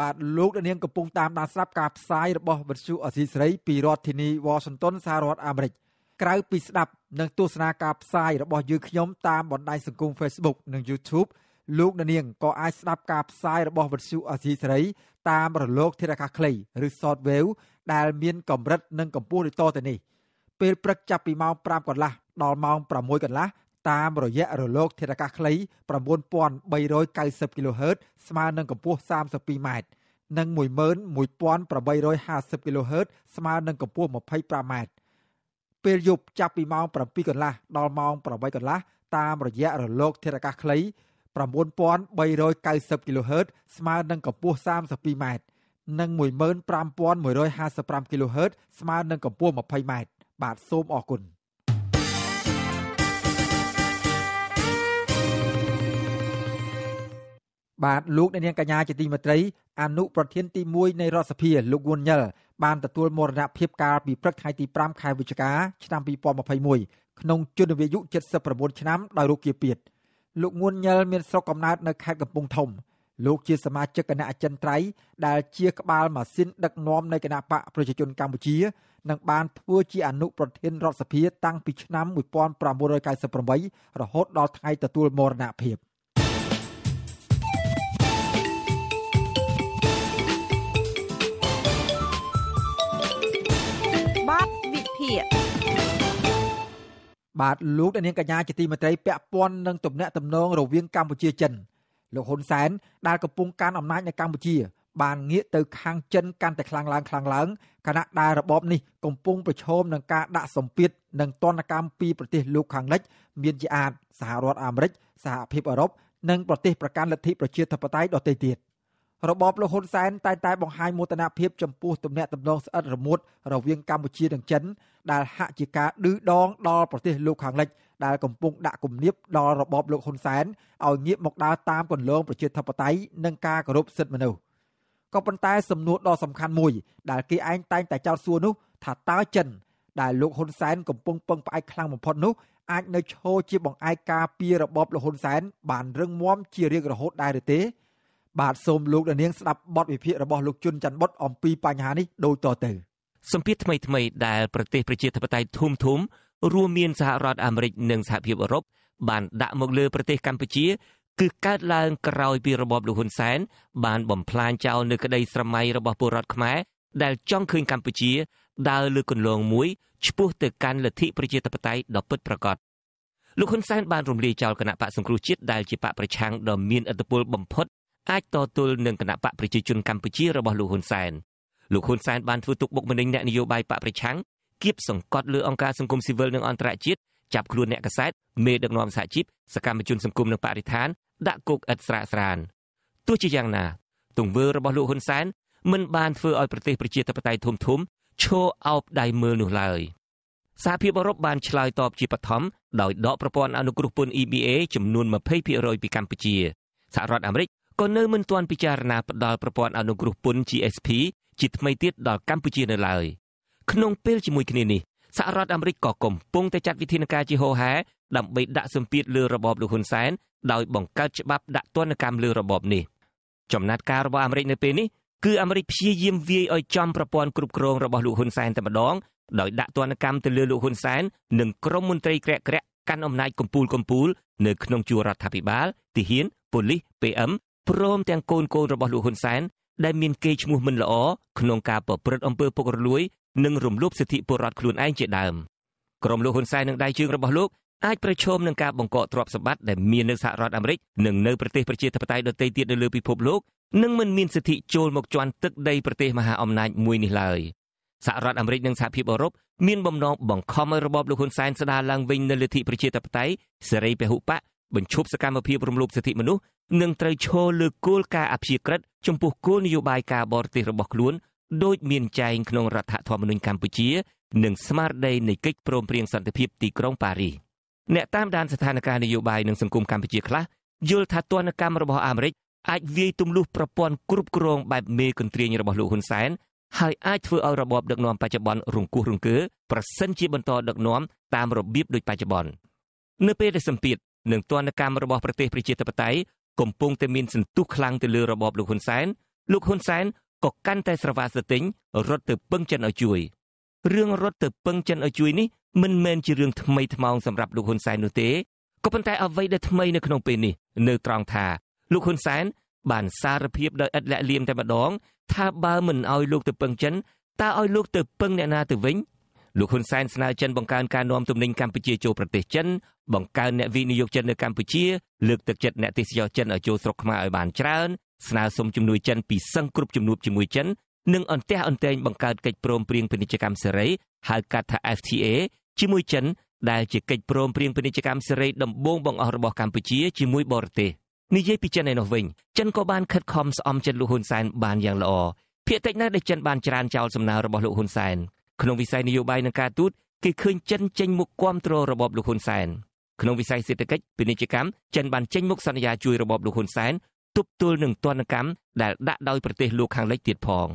បាទលោកនាងកំពុងតាមដានស្ដាប់ការផ្សាយរបស់វិទ្យុអសីសេរីពីរដ្ឋធានីវ៉ាស៊ីនតោនសហរដ្ឋអាមេរិកក្រៅ ពីស្ដាប់និងទស្សនាការផ្សាយរបស់យើងខ្ញុំតាមបណ្ដាញសង្គម Facebook និង YouTube លោកនាងក៏អាចស្ដាប់ការផ្សាយរបស់វិទ្យុអសីសេរីតាមរលកធារកាសខ្លីឬ Shortwave ដែលមានកម្រិត និងកម្ពស់ដូចតទៅនេះពេលព្រឹកចាប់ពីម៉ោង5កន្លះដល់ម៉ោង6កន្លះតាមរយៈរលកធាតុអាកាសខ្លី9390 kHz ស្មើនឹងកម្ពស់ 32m និង11850 kHz ស្មើនឹងកម្ពស់ 25m ពេលយប់ចាប់ពីម៉ោង7កន្លះដល់ម៉ោង8កន្លះ តាមរយៈរលកធាតុអាកាសខ្លី9390 kHz ស្មើនឹងកម្ពស់ 32m និង15155 kHz ស្មើនឹងកម្ពស់ 20m បាទសូមអរគុណបាទលោកអ្នកនាងកញ្ញាជាទីមេត្រី អនុប្រធានទី1នៃរដ្ឋសភាលោកវុនញិលបានទទួលមរណភាពកាលពីព្រឹកថ្ងៃទី5ខែវិច្ឆិកាឆ្នាំ2021ក្នុងជំនវាយុ79ឆ្នាំដោយរោគគាពាធលោកងួនញិលមានស្រុកកំណើតនៅខេត្តកំពង់ធំ លោកជា សមាជិកគណៈអចិន្ត្រៃយ៍ដែលជា ក្បាលម៉ាស៊ីនដឹកនាំនៃគណៈបកប្រជាជនកម្ពុជានិងបានធ្វើជាអនុប្រធានរដ្ឋសភាតាំងពីឆ្នាំ1998រហូតដល់ថ្ងៃទទួលមរណភាព។បាទលោកអ្នកនាងកញ្ញាជាទីមេត្រីពាក់ព័ន្ធនឹងទំនាក់ទំនងរវាងកម្ពុជាចិនលោកហ៊ុនសែនដែលកំពុងកាន់អំណាចនៅកម្ពុជា បានងាកទៅខាងចិនកាន់តែខ្លាំងឡើងខ្លាំងឡើងខណៈដែលរបបនេះកំពុងប្រឈមនឹងការដាក់សម្ពាធនិងទណ្ឌកម្មពីប្រទេសលោកខាងលិច មានជាអាចសហរដ្ឋអាមេរិកសហភាពអឺរ៉ុបនិងប្រទេសប្រកាន់លទ្ធិប្រជាធិបតេយ្យដទៃទៀត។របបលហ៊ុនសែនតែងតែបង្ហាញមោទនភាពចំពោះទំនាក់ទំនងស្អិតរមួតរវាងកម្ពុជានិងចិនដែលហាក់ជាការឌឺដងដល់ប្រទេសលោកខាងលិច ដែលកំពុងដាក់គំនាបដល់របបលោកហ៊ុនសែនឲ្យងាកមកដើរតាមគន្លងប្រជាធិបតេយ្យនិងការគោរពសិទ្ធិមនុស្សក៏ប៉ុន្តែ សំណួរដ៏សំខាន់មួយដែលគេឯងតែងតែចោទសួរនោះថាតើចិនដែលលោកហ៊ុនសែនកំពុងពឹងផ្អែកខ្លាំងបំផុតនោះអាចនៅឈរជាបង្អែកការពីរបបលហ៊ុនសែនបានរឹងមាំជារៀងរហូតដែរឬទេបាទសូមលោកនាងស្ដាប់បទវិភាគរបស់លោកជុនច័ន្ទបុតអំពីបញ្ហានេះដូចតទៅសម្ពាធថ្មីថ្មីដែលប្រទេសប្រជាធិបតេយ្យធំធំ រួមមានសហរដ្ឋអាមេរិកនិងសហភាពអឺរ៉ុបបានដាក់មកលើប្រទេសកម្ពុជាគឺកើតឡើងក្រោយពីរបបលោកហ៊ុនសែនបានបំផ្លាញចោលនូវក្តីស្រមៃរបស់ពលរដ្ឋខ្មែរដែល ចង់ឃើញកម្ពុជាដើរលើគន្លងមួយឆ្ពោះទៅកាន់លទ្ធិប្រជាធិបតេយ្យដ៏ពិតប្រាកដលោកហ៊ុនសែនបានរំលាយចោលគណៈបកសង្គ្រោះជាតិដែលជាបកប្រឆាំងដ៏មានឥទ្ធិពលបំផុតអាចតទល់នឹងគណៈបកប្រជាជនកម្ពុជារបស់លោកហ៊ុនសែនលោកហ៊ុនសែនបានធ្វើទុកបុកម្នេញអ្នកនយោបាយបកប្រឆាំងគៀបសង្កត់លើអង្គការសង្គមស៊ីវិលនិងអន្តរជាតិចាប់ខ្លួនអ្នកកសែតមេដឹកនាំសហជីពសកម្មជនសង្គមនិងបរិស្ថានដាក់គុកឥតស្រាកស្រានទោះជាយ៉ាងណាទង្វើរបស់លោកហ៊ុនសែនមិនបានធ្វើឲ្យប្រទេសប្រជាធិបតេយ្យធំធំឈរអោបដៃមើលនោះឡើយសហភាពអឺរ៉ុបបានឆ្លើយតបជាបឋមដោយដកប្រព័ន្ធអនុគ្រោះពន្ធ EBA ចំនួន20%ពីកម្ពុជាសហរដ្ឋអាមេរិកក៏នៅមិនទាន់ពិចារណាផ្តល់ប្រព័ន្ធអនុគ្រោះពន្ធ GSP ជាថ្មីទៀតដល់កម្ពុជានៅឡើយក្នុងពេលជាមួយគ្នានេះសហរដ្ឋអាមេរិកក៏កំពុងតែចាត់វិធានការជាហោហែដើម្បីដាក់សម្ពាធលើរបបលោកហ៊ុនសែនដោយបង្កើតច្បាប់ដាក់ទណ្ឌកម្មលើរបបនេះចំណាត់ការរបស់អាមេរិកនៅពេលនេះគឺអាមេរិកព្យាយាមវាយឲ្យចំប្រព័ន្ធគ្រប់គ្រងរបស់លោកហ៊ុនសែនតែម្ដងដោយដាក់ទណ្ឌកម្មទៅលើលោកហ៊ុនសែននិងក្រុមមន្ត្រីក្រាក់ក្រាក់កាន់អំណាចកំពូលកំពូលនៅក្នុងជួររដ្ឋាភិបាលទាហានប៉ូលីស PM ព្រមទាំងកូនកូនរបស់លោកហ៊ុនសែនដែលមានកេរ្តិ៍ឈ្មោះមិនល្អក្នុងការប្រព្រឹត្តអំពើពុករលួយនិងរំលោភសិទ្ធិពលរដ្ឋខ្លួនឯងជាដើមក្រុមលោកហ៊ុនសែននិងដៃជើងរបស់លោកអាចប្រឈមនឹងការបង្កកទ្រព្យសម្បត្តិដែលមាននៅសហរដ្ឋអាមេរិក និងនៅប្រទេសប្រជាធិបតេយ្យដទៃទៀតនៅលើពិភពលោកនិងមិនមានសិទ្ធិចូលមកជន់ទឹកដីប្រទេសមហាអំណាច មួយនេះឡើយសហរដ្ឋអាមេរិកនិងសហភាពអឺរ៉ុបមានបំណងបង្ខំឲ្យរបបលោកហ៊ុនសែនស្ដារឡើងវិញនូវលទ្ធិប្រជាធិបតេយ្យសេរីពហុបកបញ្ឈប់សកម្មភាពរំលោភសិទ្ធិមនុស្សនឹងត្រូវឈរលើគោលការណ៍អព្យាក្រឹតចំពោះគោលនយោបាយការបរទេសរបស់ខ្លួនដោយមានចែងក្នុងរដ្ឋធម្មនុញ្ញកម្ពុជានិងស្មារតីនៃកិច្ចព្រមព្រៀងសន្តិភាពទីក្រុងប៉ារីសអ្នកតាមដានស្ថានភាពនយោបាយនិងសង្គមកម្ពុជាខ្លះយល់ថាទនកម្មរបស់អាមេរិកអាចវាយទម្លុះប្រព័ន្ធគ្រប់គ្រង បែបមេកន្ទ្រាញរបស់លោកហ៊ុនសែនហើយអាចធ្វើឲ្យរបបដឹកនាំបច្ចុប្បន្នរង្គោះរង្គើប្រសិនជាបន្តដឹកនាំតាមរបៀបដូចបច្ចុប្បន្ននៅពេលដែលសម្ពាធនិងទនកម្មរបស់ប្រទេសប្រជាធិបតេយ្យកំពុងតែមានសន្ទុះខ្លាំងទៅលើរបបលោកហ៊ុនសែនលោកហ៊ុនសែនក៏កាន់តែស្រវាស្រទិញរត់ទៅពឹងចិនឲ្យជួយរឿងរត់ទៅពឹងចិនឲ្យជួយនេះមិនមែនជារឿងថ្មីថ្មោងសម្រាប់លោកហ៊ុនសែននោះទេក៏ប៉ុន្តែអ្វីដែលថ្មីនៅក្នុងពេលនេះនៅត្រង់ថា លោកហ៊ុនសែនបានសារភាពដោយឥតលាក់លៀមតែម្ដង ថាបើមិនឲ្យលោកទៅពឹងចិនតើឲ្យលោកទៅពឹងអ្នកណាទៅវិញលោកហ៊ុនសែនស្នើចិនបង្កើនការនាំទំនិញកម្ពុជាចូលប្រទេសចិនបង្កើនអ្នកវិនិយោគចិននៅកម្ពុជាលើកទឹកចិត្តអ្នកទេសចរចិនឲ្យចូលស្រុកខ្មែរឲ្យបានច្រើនស្នើសុំជំនួយចិនពីសឹងគ្រប់ជំនួបជាមួយចិននិងអន្តះអន្តែងបង្កើតកិច្ចព្រមព្រៀងពាណិជ្ជកម្មសេរីហៅកាត់ថា FTA ជាមួយចិនដែលជាកិច្ចព្រមព្រៀងពាណិជ្ជកម្មសេរីដំបូងបង្អស់របស់កម្ពុជាជាមួយបរទេសនិយាយពីចិនឯនោះវិញចិនក៏បានខិតខំស្អំចិត្តលោកហ៊ុនសែនបានយ៉ាងល្អភាគតិចណាស់ដែលចិនបានច្រានចោលសំណើរបស់លោកហ៊ុនសែនក្នុងវិស័យនយោបាយនិងការទូតគេឃើញចិនចេញមុខគាំទ្ររបបលោកហ៊ុនសែនក្នុងវិស័យសេដ្ឋកិច្ចពាណិជ្ជកម្មចិនបានចេញមុខសន្យាជួយរបបលោកហ៊ុនសែនទប់ទល់នឹងទណ្ឌកម្មដែលដាក់ដោយប្រទេសលោកខាងលិចទៀតផង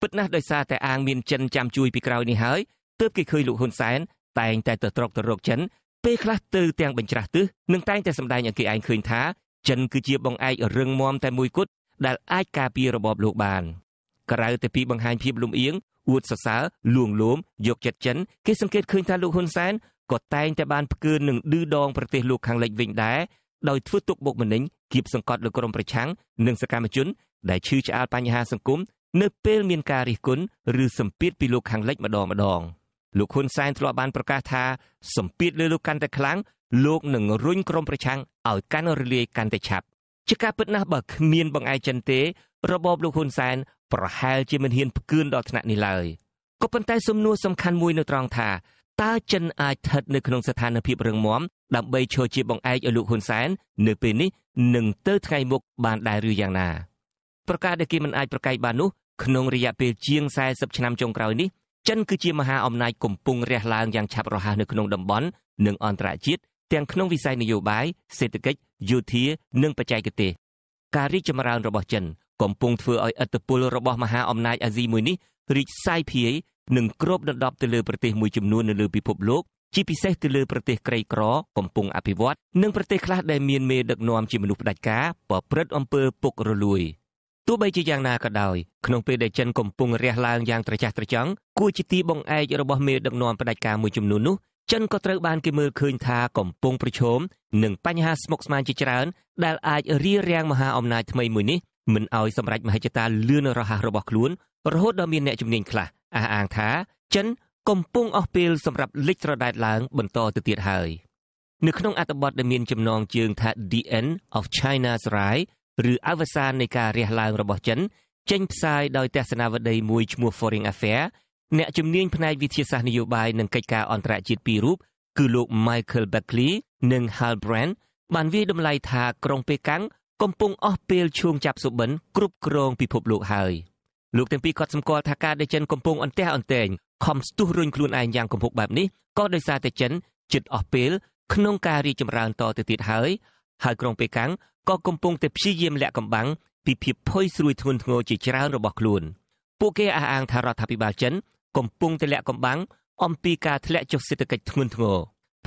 ពិតណាស់ដោយសារតែអាងមានចិនចាំជួយពីក្រោយនេះហើយទើបគេឃើញលោកហ៊ុនសែនតែងតែទៅត្រកទៅរកចិនពេលខ្លះទៅទាំងបញ្ច្រាស់ទឹះនិងតែងតែសម្ដែងឲ្យគេឯងឃើញថា ចិនគឺជាបងឯករឹងមាំតែមួយគត់ដែលអាចការពាររបបលោកបាន។ក្រៅតែពីបង្ហាញភាពលំអៀងអួតសរសើរលួងលោមយកចិត្តចិនគេសង្កេតឃើញថាលោកហ៊ុនសែនក៏តែងតែបានផ្កើនឹងឌឺដងប្រទេសលោកខាងលិចវិញដែរដោយធ្វើទុកបុកម្នេញគៀបសង្កត់លើក្រមប្រឆាំងនិងសកម្មជនដែលឈឺឆ្អាលបញ្ហាសង្គមនៅពេលមានការរិះគន់ឬសម្ពាធពីលោកខាងលិចម្ដងម្ដងលោកហ៊ុនសែនធ្លាប់បានប្រកាសថាសម្ពាធលើលោកកាន់តែខ្លាំងលោកនឹងរុញក្រមប្រឆាំងឲ្យកាន់រលាយកាន់តែឆាប់ជាការពិតណាស់បើគ្មានបងឯកចិនទេរបបលោកហ៊ុនសែន ប្រហែលជាមិនហ៊ានផ្គឿនដល់ថ្នាក់នេះឡើយក៏ប៉ុន្តែសំណួរសំខាន់មួយនៅត្រង់ថាតើចិនអាចស្ថិតនៅក្នុងស្ថានភាពរឹងមាំដើម្បីឈរជាបងឯកឲ្យលោកហ៊ុនសែន នៅពេលនេះនឹងទៅថ្ងៃមុខបានដែរឬយ៉ាងណាប្រការដែលគេមិនអាចប្រកែកបាននោះក្នុងរយៈពេលជាង40ឆ្នាំចុងក្រោយនេះចិនគឺជាមហាអំណាចកំពុងរះឡើងយ៉ាងឆាប់រហ័សនៅក្នុងតំបន់និងអន្តរជាតិទាំងក្នុងវិស័យនយោបាយសេដ្ឋកិច្ចយោធា និង បច្ចេកទេសការរីកចម្រើនរបស់ចិន កំពុងធ្វើឲ្យឥទ្ធិពលរបស់មហាអំណាចអាស៊ីមួយនេះរីកសាយភាយនិងគ្របដណ្ដប់ទៅលើប្រទេសមួយចំនួននៅលើពិភពលោកជាពិសេសទៅលើប្រទេសក្រីក្រកំពុងអភិវឌ្ឍនិងប្រទេសខ្លះដែលមានមេដឹកនាំជាមនុស្សផ្ដាច់ការប្រព្រឹត្តអំពើពុករលួយទោះបីជាយ៉ាងណាក៏ដោយក្នុងពេលដែលចិនកំពុងរះឡើងយ៉ាងត្រចះត្រចង់គួរជាទីបង្អែករបស់មេដឹកនាំផ្ដាច់ការមួយចំនួននោះចិនក៏ត្រូវបានគេមើលឃើញថាកំពុងប្រឈមនឹងបញ្ហាស្មុគស្មាញជាច្រើនដែលអាចរារាំងមហាអំណាចថ្មីមួយនេះមិនឲ្យសម្រេចមហិច្ឆតាលឿនរហ័សរបស់ខ្លួនរហូតដល់មានអ្នកជំនាញខ្លះអះអាងថា ចិនកំពុងអស់ពេលសម្រាប់លេចត្រដែតឡើង បន្តទៅទៀតហើយនៅក្នុងអត្ថបទដែលមានចំណងជើងថា The End of China's Rise ឬអវសាននៃការរះឡើងរបស់ចិនចេញផ្សាយដោយទស្សនាវដ្តីមួយឈ្មោះ Foreign Affairs អ្នកជំនាញផ្នែកវិទ្យាសាស្ត្រនយោបាយនិងកិច្ចការអន្តរជាតិពីររូបគឺលោក Michael Beckley និង Hal Brand បានវាយតម្លៃថាក្រុងប៉េកាំងកំពុងអស់ពេលឈួងចាប់សុបិនគ្រប់គ្រងពិភពលោកហើយលោកទាំងពីរក៏សម្គាល់ថាការដែលចិនកំពុងអន្ទះអន្ទែងខំស្ទុះរុញខ្លួនឯងយ៉ាងគំហុកបែបនេះក៏ដោយសារតែចិនជិតអស់ពេលក្នុងការរីចម្រើនតទៅទៀតហើយ ហើយក្រុងប៉េកាំងក៏កំពុងតែព្យាយាមលាក់កំបាំងពីភាពភ័យស្រួយធ្ងន់ធ្ងរជាច្រើនរបស់ខ្លួនពួកគេអះអាងថារដ្ឋាភិបាលចិនកំពុងតែលាក់កំបាំងអំពីការធ្លាក់ចុះសេដ្ឋកិច្ចធ្ងន់ធ្ងរ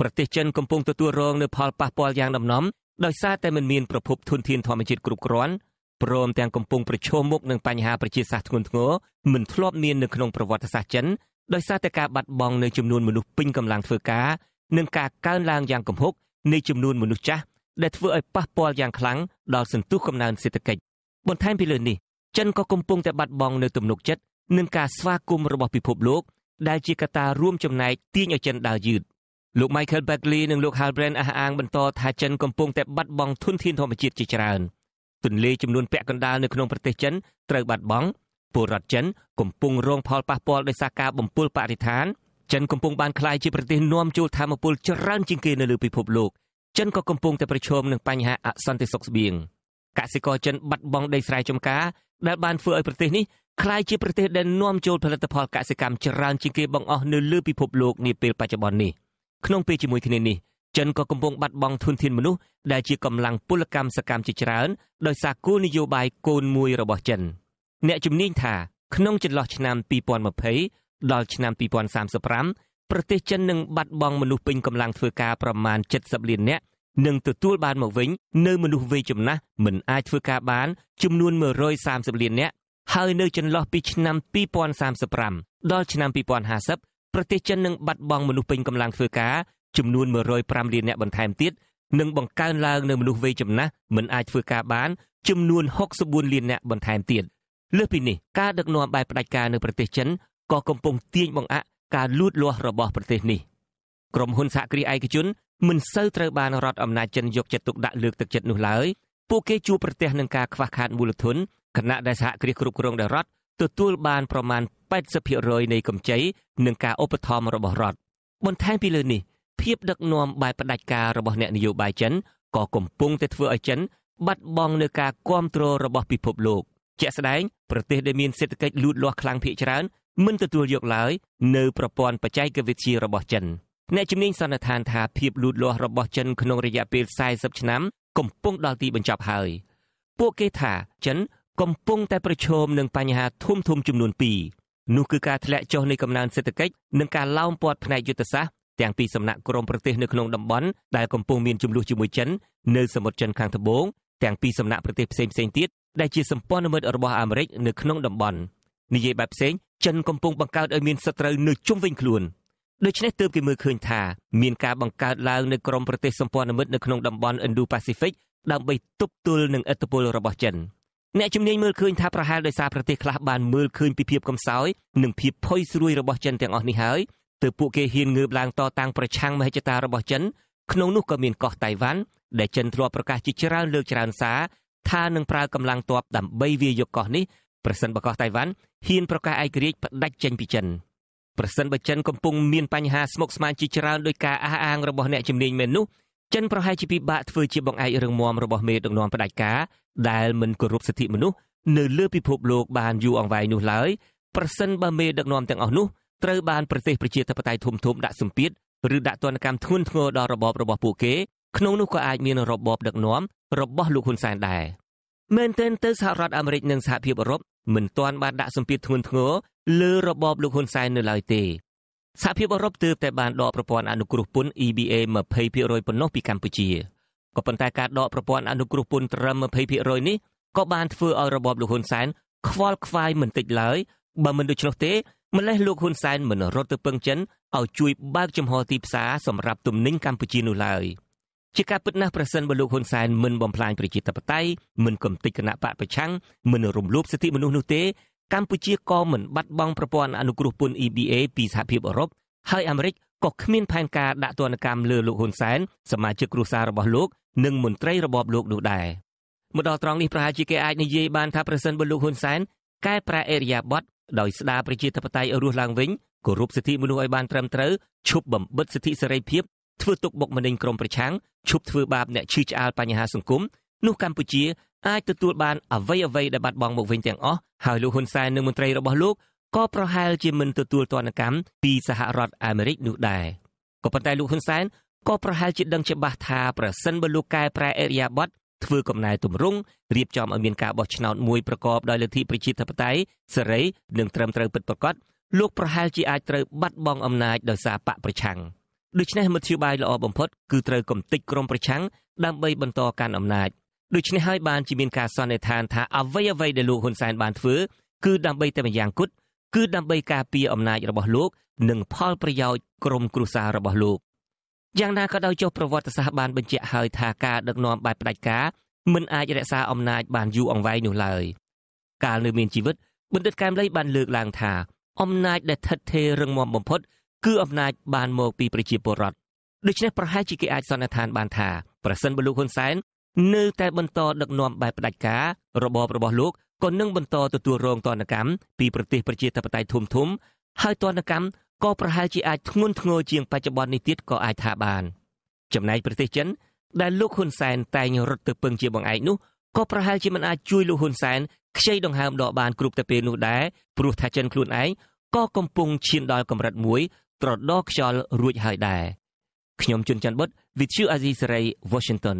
ប្រទេសចិនកំពុងទទួលរងនូវផលប៉ះពាល់យ៉ាងដំណំដោយសារតែមិនមានប្រភពធនធានធម្មជាតិគ្រប់គ្រាន់ព្រមទាំងកំពុងប្រឈមមុខនឹងបញ្ហាប្រជាសាស្ត្រធ្ងន់ធ្ងរមិនធ្លាប់មាននៅក្នុងប្រវត្តិសាស្ត្រចិនដោយសារតែការបាត់បង់នូវចំនួនមនុស្សពេញកម្លាំងធ្វើការនិងការកើនឡើងយ៉ាងគំហុកនៃចំនួនមនុស្សចាស់ដែលធ្វើឲ្យប៉ះពាល់យ៉ាងខ្លាំងដល់សន្ទុះកំណើនសេដ្ឋកិច្ចបន្ថែមពីលើនេះចិនក៏កំពុងតែបាត់បង់នូវទំនុកចិត្តនិងការស្វាគមន៍របស់ពិភពលោក ដែលជាកត្តារួមចំណែកទាញឲ្យចិនដើរយឺតលោក Michael Bagley និងលោក Hal Brand អះអាងបន្តថាចិនកំពុងតែបាត់បង់ធនធានធម្មជាតិជាច្រើនទន្លេចំនួនពាក់កណ្ដាលនៅក្នុងប្រទេសចិនត្រូវបាត់បង់ពលរដ្ឋចិនកំពុងរងផលប៉ះពាល់ដោយសារការបំពុលបរិស្ថានចិនកំពុងបានក្លាយជាប្រទេសនាំចូលធម្មពលច្រើនជាងគេនៅលើពិភពលោកចិនក៏កំពុងតែប្រឈមនឹងបញ្ហាអសន្តិសុខស្បៀងកសិករចិនបាត់បង់ដីស្រែចម្ការដែលបានធ្វើឲ្យប្រទេសនេះคล้ายជាប្រទេសដែលនាំចូលផលិតផលកសិកម្មច្រើនជាងគេបង្អស់នៅលើពិភពលោកនាពេលបច្ចុប្បន្ននេះក្នុងពេលជាមួយគ្នានេះចិនក៏កំពុងបាត់បង់ធនធានមនុស្សដែលជាកម្លាំងពលកម្មសកម្មជាច្រើនដោយសារគោលនយោបាយគោលមួយរបស់ចិន អ្នកជំនាញថាក្នុងចន្លោះឆ្នាំ2020ដល់ឆ្នាំ2035ប្រទេសចិននឹងបាត់បង់មនុស្សពេញកម្លាំងធ្វើការប្រមាណ70លាននាក់នឹងទទួលបានមកវិញនៅមនុស្សវ័យចំណាស់មិនអាចធ្វើការបានចំនួន130លាននាក់ហើយនៅចន្លោះពីឆ្នាំ2035ដល់ឆ្នាំ2050ប្រទេសចិននឹងបាត់បង់មនុស្សពេញកម្លាំងធ្វើការចំនួន105លានអ្នកបន្ថែមទៀតនិងបង្កើនឡើងនៅមនុស្សវ័យចំណាស់មិនអាចធ្វើការបានចំនួន64លានអ្នកបន្ថែមទៀតលើសពីនេះការដឹកនាំបែបផ្ដាច់ការនៅប្រទេសចិនក៏កំពុងទាញបង្អាក់ការលួចលាស់របស់ប្រទេសនេះក្រុមហ៊ុនសហគ្រាសឯកជនមិនសូវត្រូវបានរដ្ឋអំណាចចិនយកចិត្តទុកដាក់លើកទឹកចិត្តនោះឡើយពួកគេជួបប្រទះនឹងការខ្វះខាតមូលធនខណៈដែលសហគ្រាសគ្រប់គ្រងដោយរដ្ឋទទួលបានប្រមាណ80%នៃកម្ចីនិងការឧបត្ថម្ភរបស់រដ្ឋបន្ថែមពីលើនេះភាពដឹកនាំបែបផ្ដាច់ការរបស់អ្នកនយោបាយចិនក៏កំពុងតែធ្វើឲ្យចិនបាត់បង់នូវការគ្រប់គ្រងរបស់ពិភពលោកជាក់ស្ដែងប្រទេសដែលមានសេដ្ឋកិច្ចលូតលាស់ខ្លាំងភាគច្រើនមិនទទួលយកឡើយនៅប្រព័ន្ធបច្ចេកវិទ្យារបស់ចិនអ្នកជំនាញសន្និដ្ឋានថាភាពលូតលាស់របស់ចិនក្នុងរយៈពេល40ឆ្នាំ កំពុងដល់ទីបញ្ចប់ហើយ ពួកគេថាចិនកំពុងតែប្រឈមនឹងបញ្ហាធំធំចំនួន2នោះគឺការធ្លាក់ចុះនៃកំណើនសេដ្ឋកិច្ចនិងការឡោមព័ទ្ធផ្នែកយុទ្ធសាស្ត្រទាំងពីសំណាក់ក្រមប្រទេសនៅក្នុងតំបន់ដែលកំពុងមានចំនួនជាមួយចិននៅសមុទ្រចិនខាងត្បូងទាំងពីសំណាក់ប្រទេសផ្សេងៗទៀតដែលជាសម្ព័ន្ធមិត្តរបស់អាមេរិកនៅក្នុងតំបន់និយាយបែបផ្សេងចិនកំពុងបង្កើតឲ្យមានសត្រូវនៅជុំវិញខ្លួនដូច្នេះទើបគេមើលឃើញថាមានការបង្កើតឡើងនៅក្រមប្រទេសសម្ព័ន្ធមិត្តនៅក្នុងតំបន់ Indo-Pacific ដើម្បីទប់ទល់នឹងឥទ្ធិពលរបស់ចិន។អ្នកជំនាញមើលឃើញថាប្រហែលដោយសារប្រទេសខ្លះបានមើលឃើញពីភាពកំសោយនិងភាពផុយស្រួយរបស់ចិនទាំងអស់នេះហើយទើបពួកគេហ៊ានងើបឡើងតតាំងប្រឆាំងមហិច្ឆតារបស់ចិនក្នុងនោះក៏មានកោះតៃវ៉ាន់ដែលចិនធ្លាប់ប្រកាសជាច្រើនលើកច្រើនសារថានឹងប្រើកម្លាំងទ័ពដើម្បីវាយកកោះនេះប្រសិនបើកោះតៃវ៉ាន់ហ៊ានប្រកាសឯករាជ្យផ្ដាច់ចេញពីចិនប្រសិនបើចិនកំពុងមានបញ្ហាស្មុគស្មាញជាច្រើនដោយការអះអាងរបស់អ្នកជំនាញមែននោះចិនប្រហែលជាពិបាកធ្វើជាបង្អែករឹងមាំរបស់មេដឹកនាំផ្ដាច់ការដែលមិនគោរពសិទ្ធិមនុស្សនៅលើពិភពលោកបានយូរអង្វែងនោះឡើយប្រសិនបើមេដឹកនាំទាំងអស់នោះត្រូវបានប្រទេសប្រជាធិបតេយ្យធំធំដាក់សម្ពាធឬដាក់ទណ្ឌកម្មធ្ងន់ធ្ងរដល់របបរបស់ពួកគេក្នុងនោះក៏អាចមានរបបដឹកនាំរបស់លោកហ៊ុនសែនដែរមែនទែនទៅសហរដ្ឋអាមេរិកនិងសហភាពអឺរ៉ុបមិនទាន់បានដាក់សម្ពាធធ្ងន់ធ្ងរលើរបបលោកហ៊ុនសែននៅឡើយទេសហភាពអឺរ៉ុបទើបតែបានដកប្រព័ន្ធអនុគ្រោះពន្ធ EBA 20%ប៉ុណ្ណោះពីកម្ពុជាក៏ប៉ុន្តែការដកប្រព័ន្ធអនុគ្រោះពន្ធត្រឹម20%នេះក៏បានធ្វើឲ្យរបបលោកហ៊ុនសែនខ្វល់ខ្វាយមិនតិចឡើយបើមិនដូច្នោះទេម្លេះលោកហ៊ុនសែនមិនរត់ទៅពឹងចិនឲ្យជួយបើកចំហទីផ្សារសម្រាប់ទំនិញកម្ពុជានោះឡើយជាការពិតណាស់ប្រសិនបើលោកហ៊ុនសែនមិនបំផ្លាញប្រជាធិបតេយ្យមិនកំទេចគណៈបកប្រឆាំងមិនរំលោភសិទ្ធិមនុស្សនោះទេកម្ពុជាក៏មិនបាត់បង់ប្រព័ន្ធអនុគ្រោះពន្ធ EBA ពីសហភាពអឺរ៉ុបហើយអាមេរិកក៏គ្មានផែនការដាក់ទណ្ឌកម្មលើលោកហ៊ុនសែនសមាជិកគ្រួសាររបស់លោកនិងមន្ត្រីរបបលោកនោះដែរមកដល់ត្រង់នេះប្រហែលជាគេអាចនិយាយបានថាប្រសិនបើលោកហ៊ុនសែនកែប្រែអេរិយាប័ត្រដោយស្ដារប្រជាធិបតេយ្យរស់ឡើងវិញគោរពសិទ្ធិមនុស្សឲ្យបានត្រឹមត្រូវឈប់បំបិតសិទ្ធិសេរីភាព ធ្វើទុកបុកម្នេញក្រុមប្រឆាំងឈប់ធ្វើបាបអ្នកឈឺឆ្អាលបញ្ហាសង្គមនោះកម្ពុជាអាចទទួលបានអ្វីអ្វីដែលបាត់បង់មកវិញទាំងអស់ហើយលោកហ៊ុនសែននិងមន្ត្រីរបស់លោកក៏ប្រហែល ជាមិនទទួលទណ្ឌកម្មពីសហរដ្ឋអាមេរិកនោះដែរក៏ប៉ុន្តែលោកហ៊ុនសែនក៏ប្រហែលជាដឹងច្បាស់ថាប្រសិនបើលោកកែប្រែអេរិយាប័ត្រធ្វើកំណែទម្រង់រៀបចំឲ្យមានការបោះឆ្នោតមួយប្រកបដោយលទ្ធិប្រជាធិបតេយ្យសេរីនិងត្រឹមត្រូវពិតប្រាកដលោកប្រហែលជាអាចត្រូវបាត់បង់អំណាចដោយសារបកប្រឆាំងដូច្នេះមធ្យោបាយល្អបំផុតគឺត្រូវកំទេចក្រុមប្រឆាំងដើម្បីបន្តកាន់អំណាចដូច្នេះហើយបានជាមានការសន្និដ្ឋានថាអ្វីអ្វីដែលលោកហ៊ុនសែនបានធ្វើគឺដើម្បីតែម្យ៉ាងគត់គឺដើម្បីការពារអំណាចរបស់លោកនិងផលប្រយោជន៍ក្រុមគ្រួសាររបស់លោកយ៉ាងណាក៏ដោយចុះប្រវត្តិសាស្ត្របានបញ្ជាក់ហើយថាការដឹកនាំបែបផ្ដាច់ការមិនអាចរក្សាអំណាចបានយូរអង្វែងនោះឡើយកាលនៅមានជីវិតបណ្ឌិតកែមលីបានលើកឡើងថាអំណាចដែលថិតថេររឹងមាំបំផុតគឺអំណាចបានមកពីប្រជាពលរដ្ឋដូច្នេះប្រហែលជាគេអាចសន្និដ្ឋានបានថាប្រសិនបើលោកហ៊ុនសែននៅតែបន្តដឹកនាំបែបផ្ដាច់ការរបបរបស់លោកក៏នឹងបន្តទទួលរងទណ្ឌកម្មពីប្រទេសប្រជាធិបតេយ្យធំធំហើយទណ្ឌកម្មក៏ប្រហែលជាអាចធ្ងន់ធ្ងរជាងបច្ចុប្បន្ននេះទៀតក៏អាចថាបានចំណែកប្រទេសចិន ដែលលោកហ៊ុនសែនតែងរត់ទៅពឹងជាបង្អែកនោះក៏ប្រហែលជាមិនអាចជួយលោកហ៊ុនសែន ខ្ចីដង្ហើមដកបានគ្រប់តែពេលនោះដែរព្រោះថាចិនខ្លួនឯងក៏កំពុងឈានដល់កម្រិតមួយត្រដកខ្យល់រួចហើយដែរខ្ញុំជុនច័ន្ទបុត Vithu Azizi Saray Washington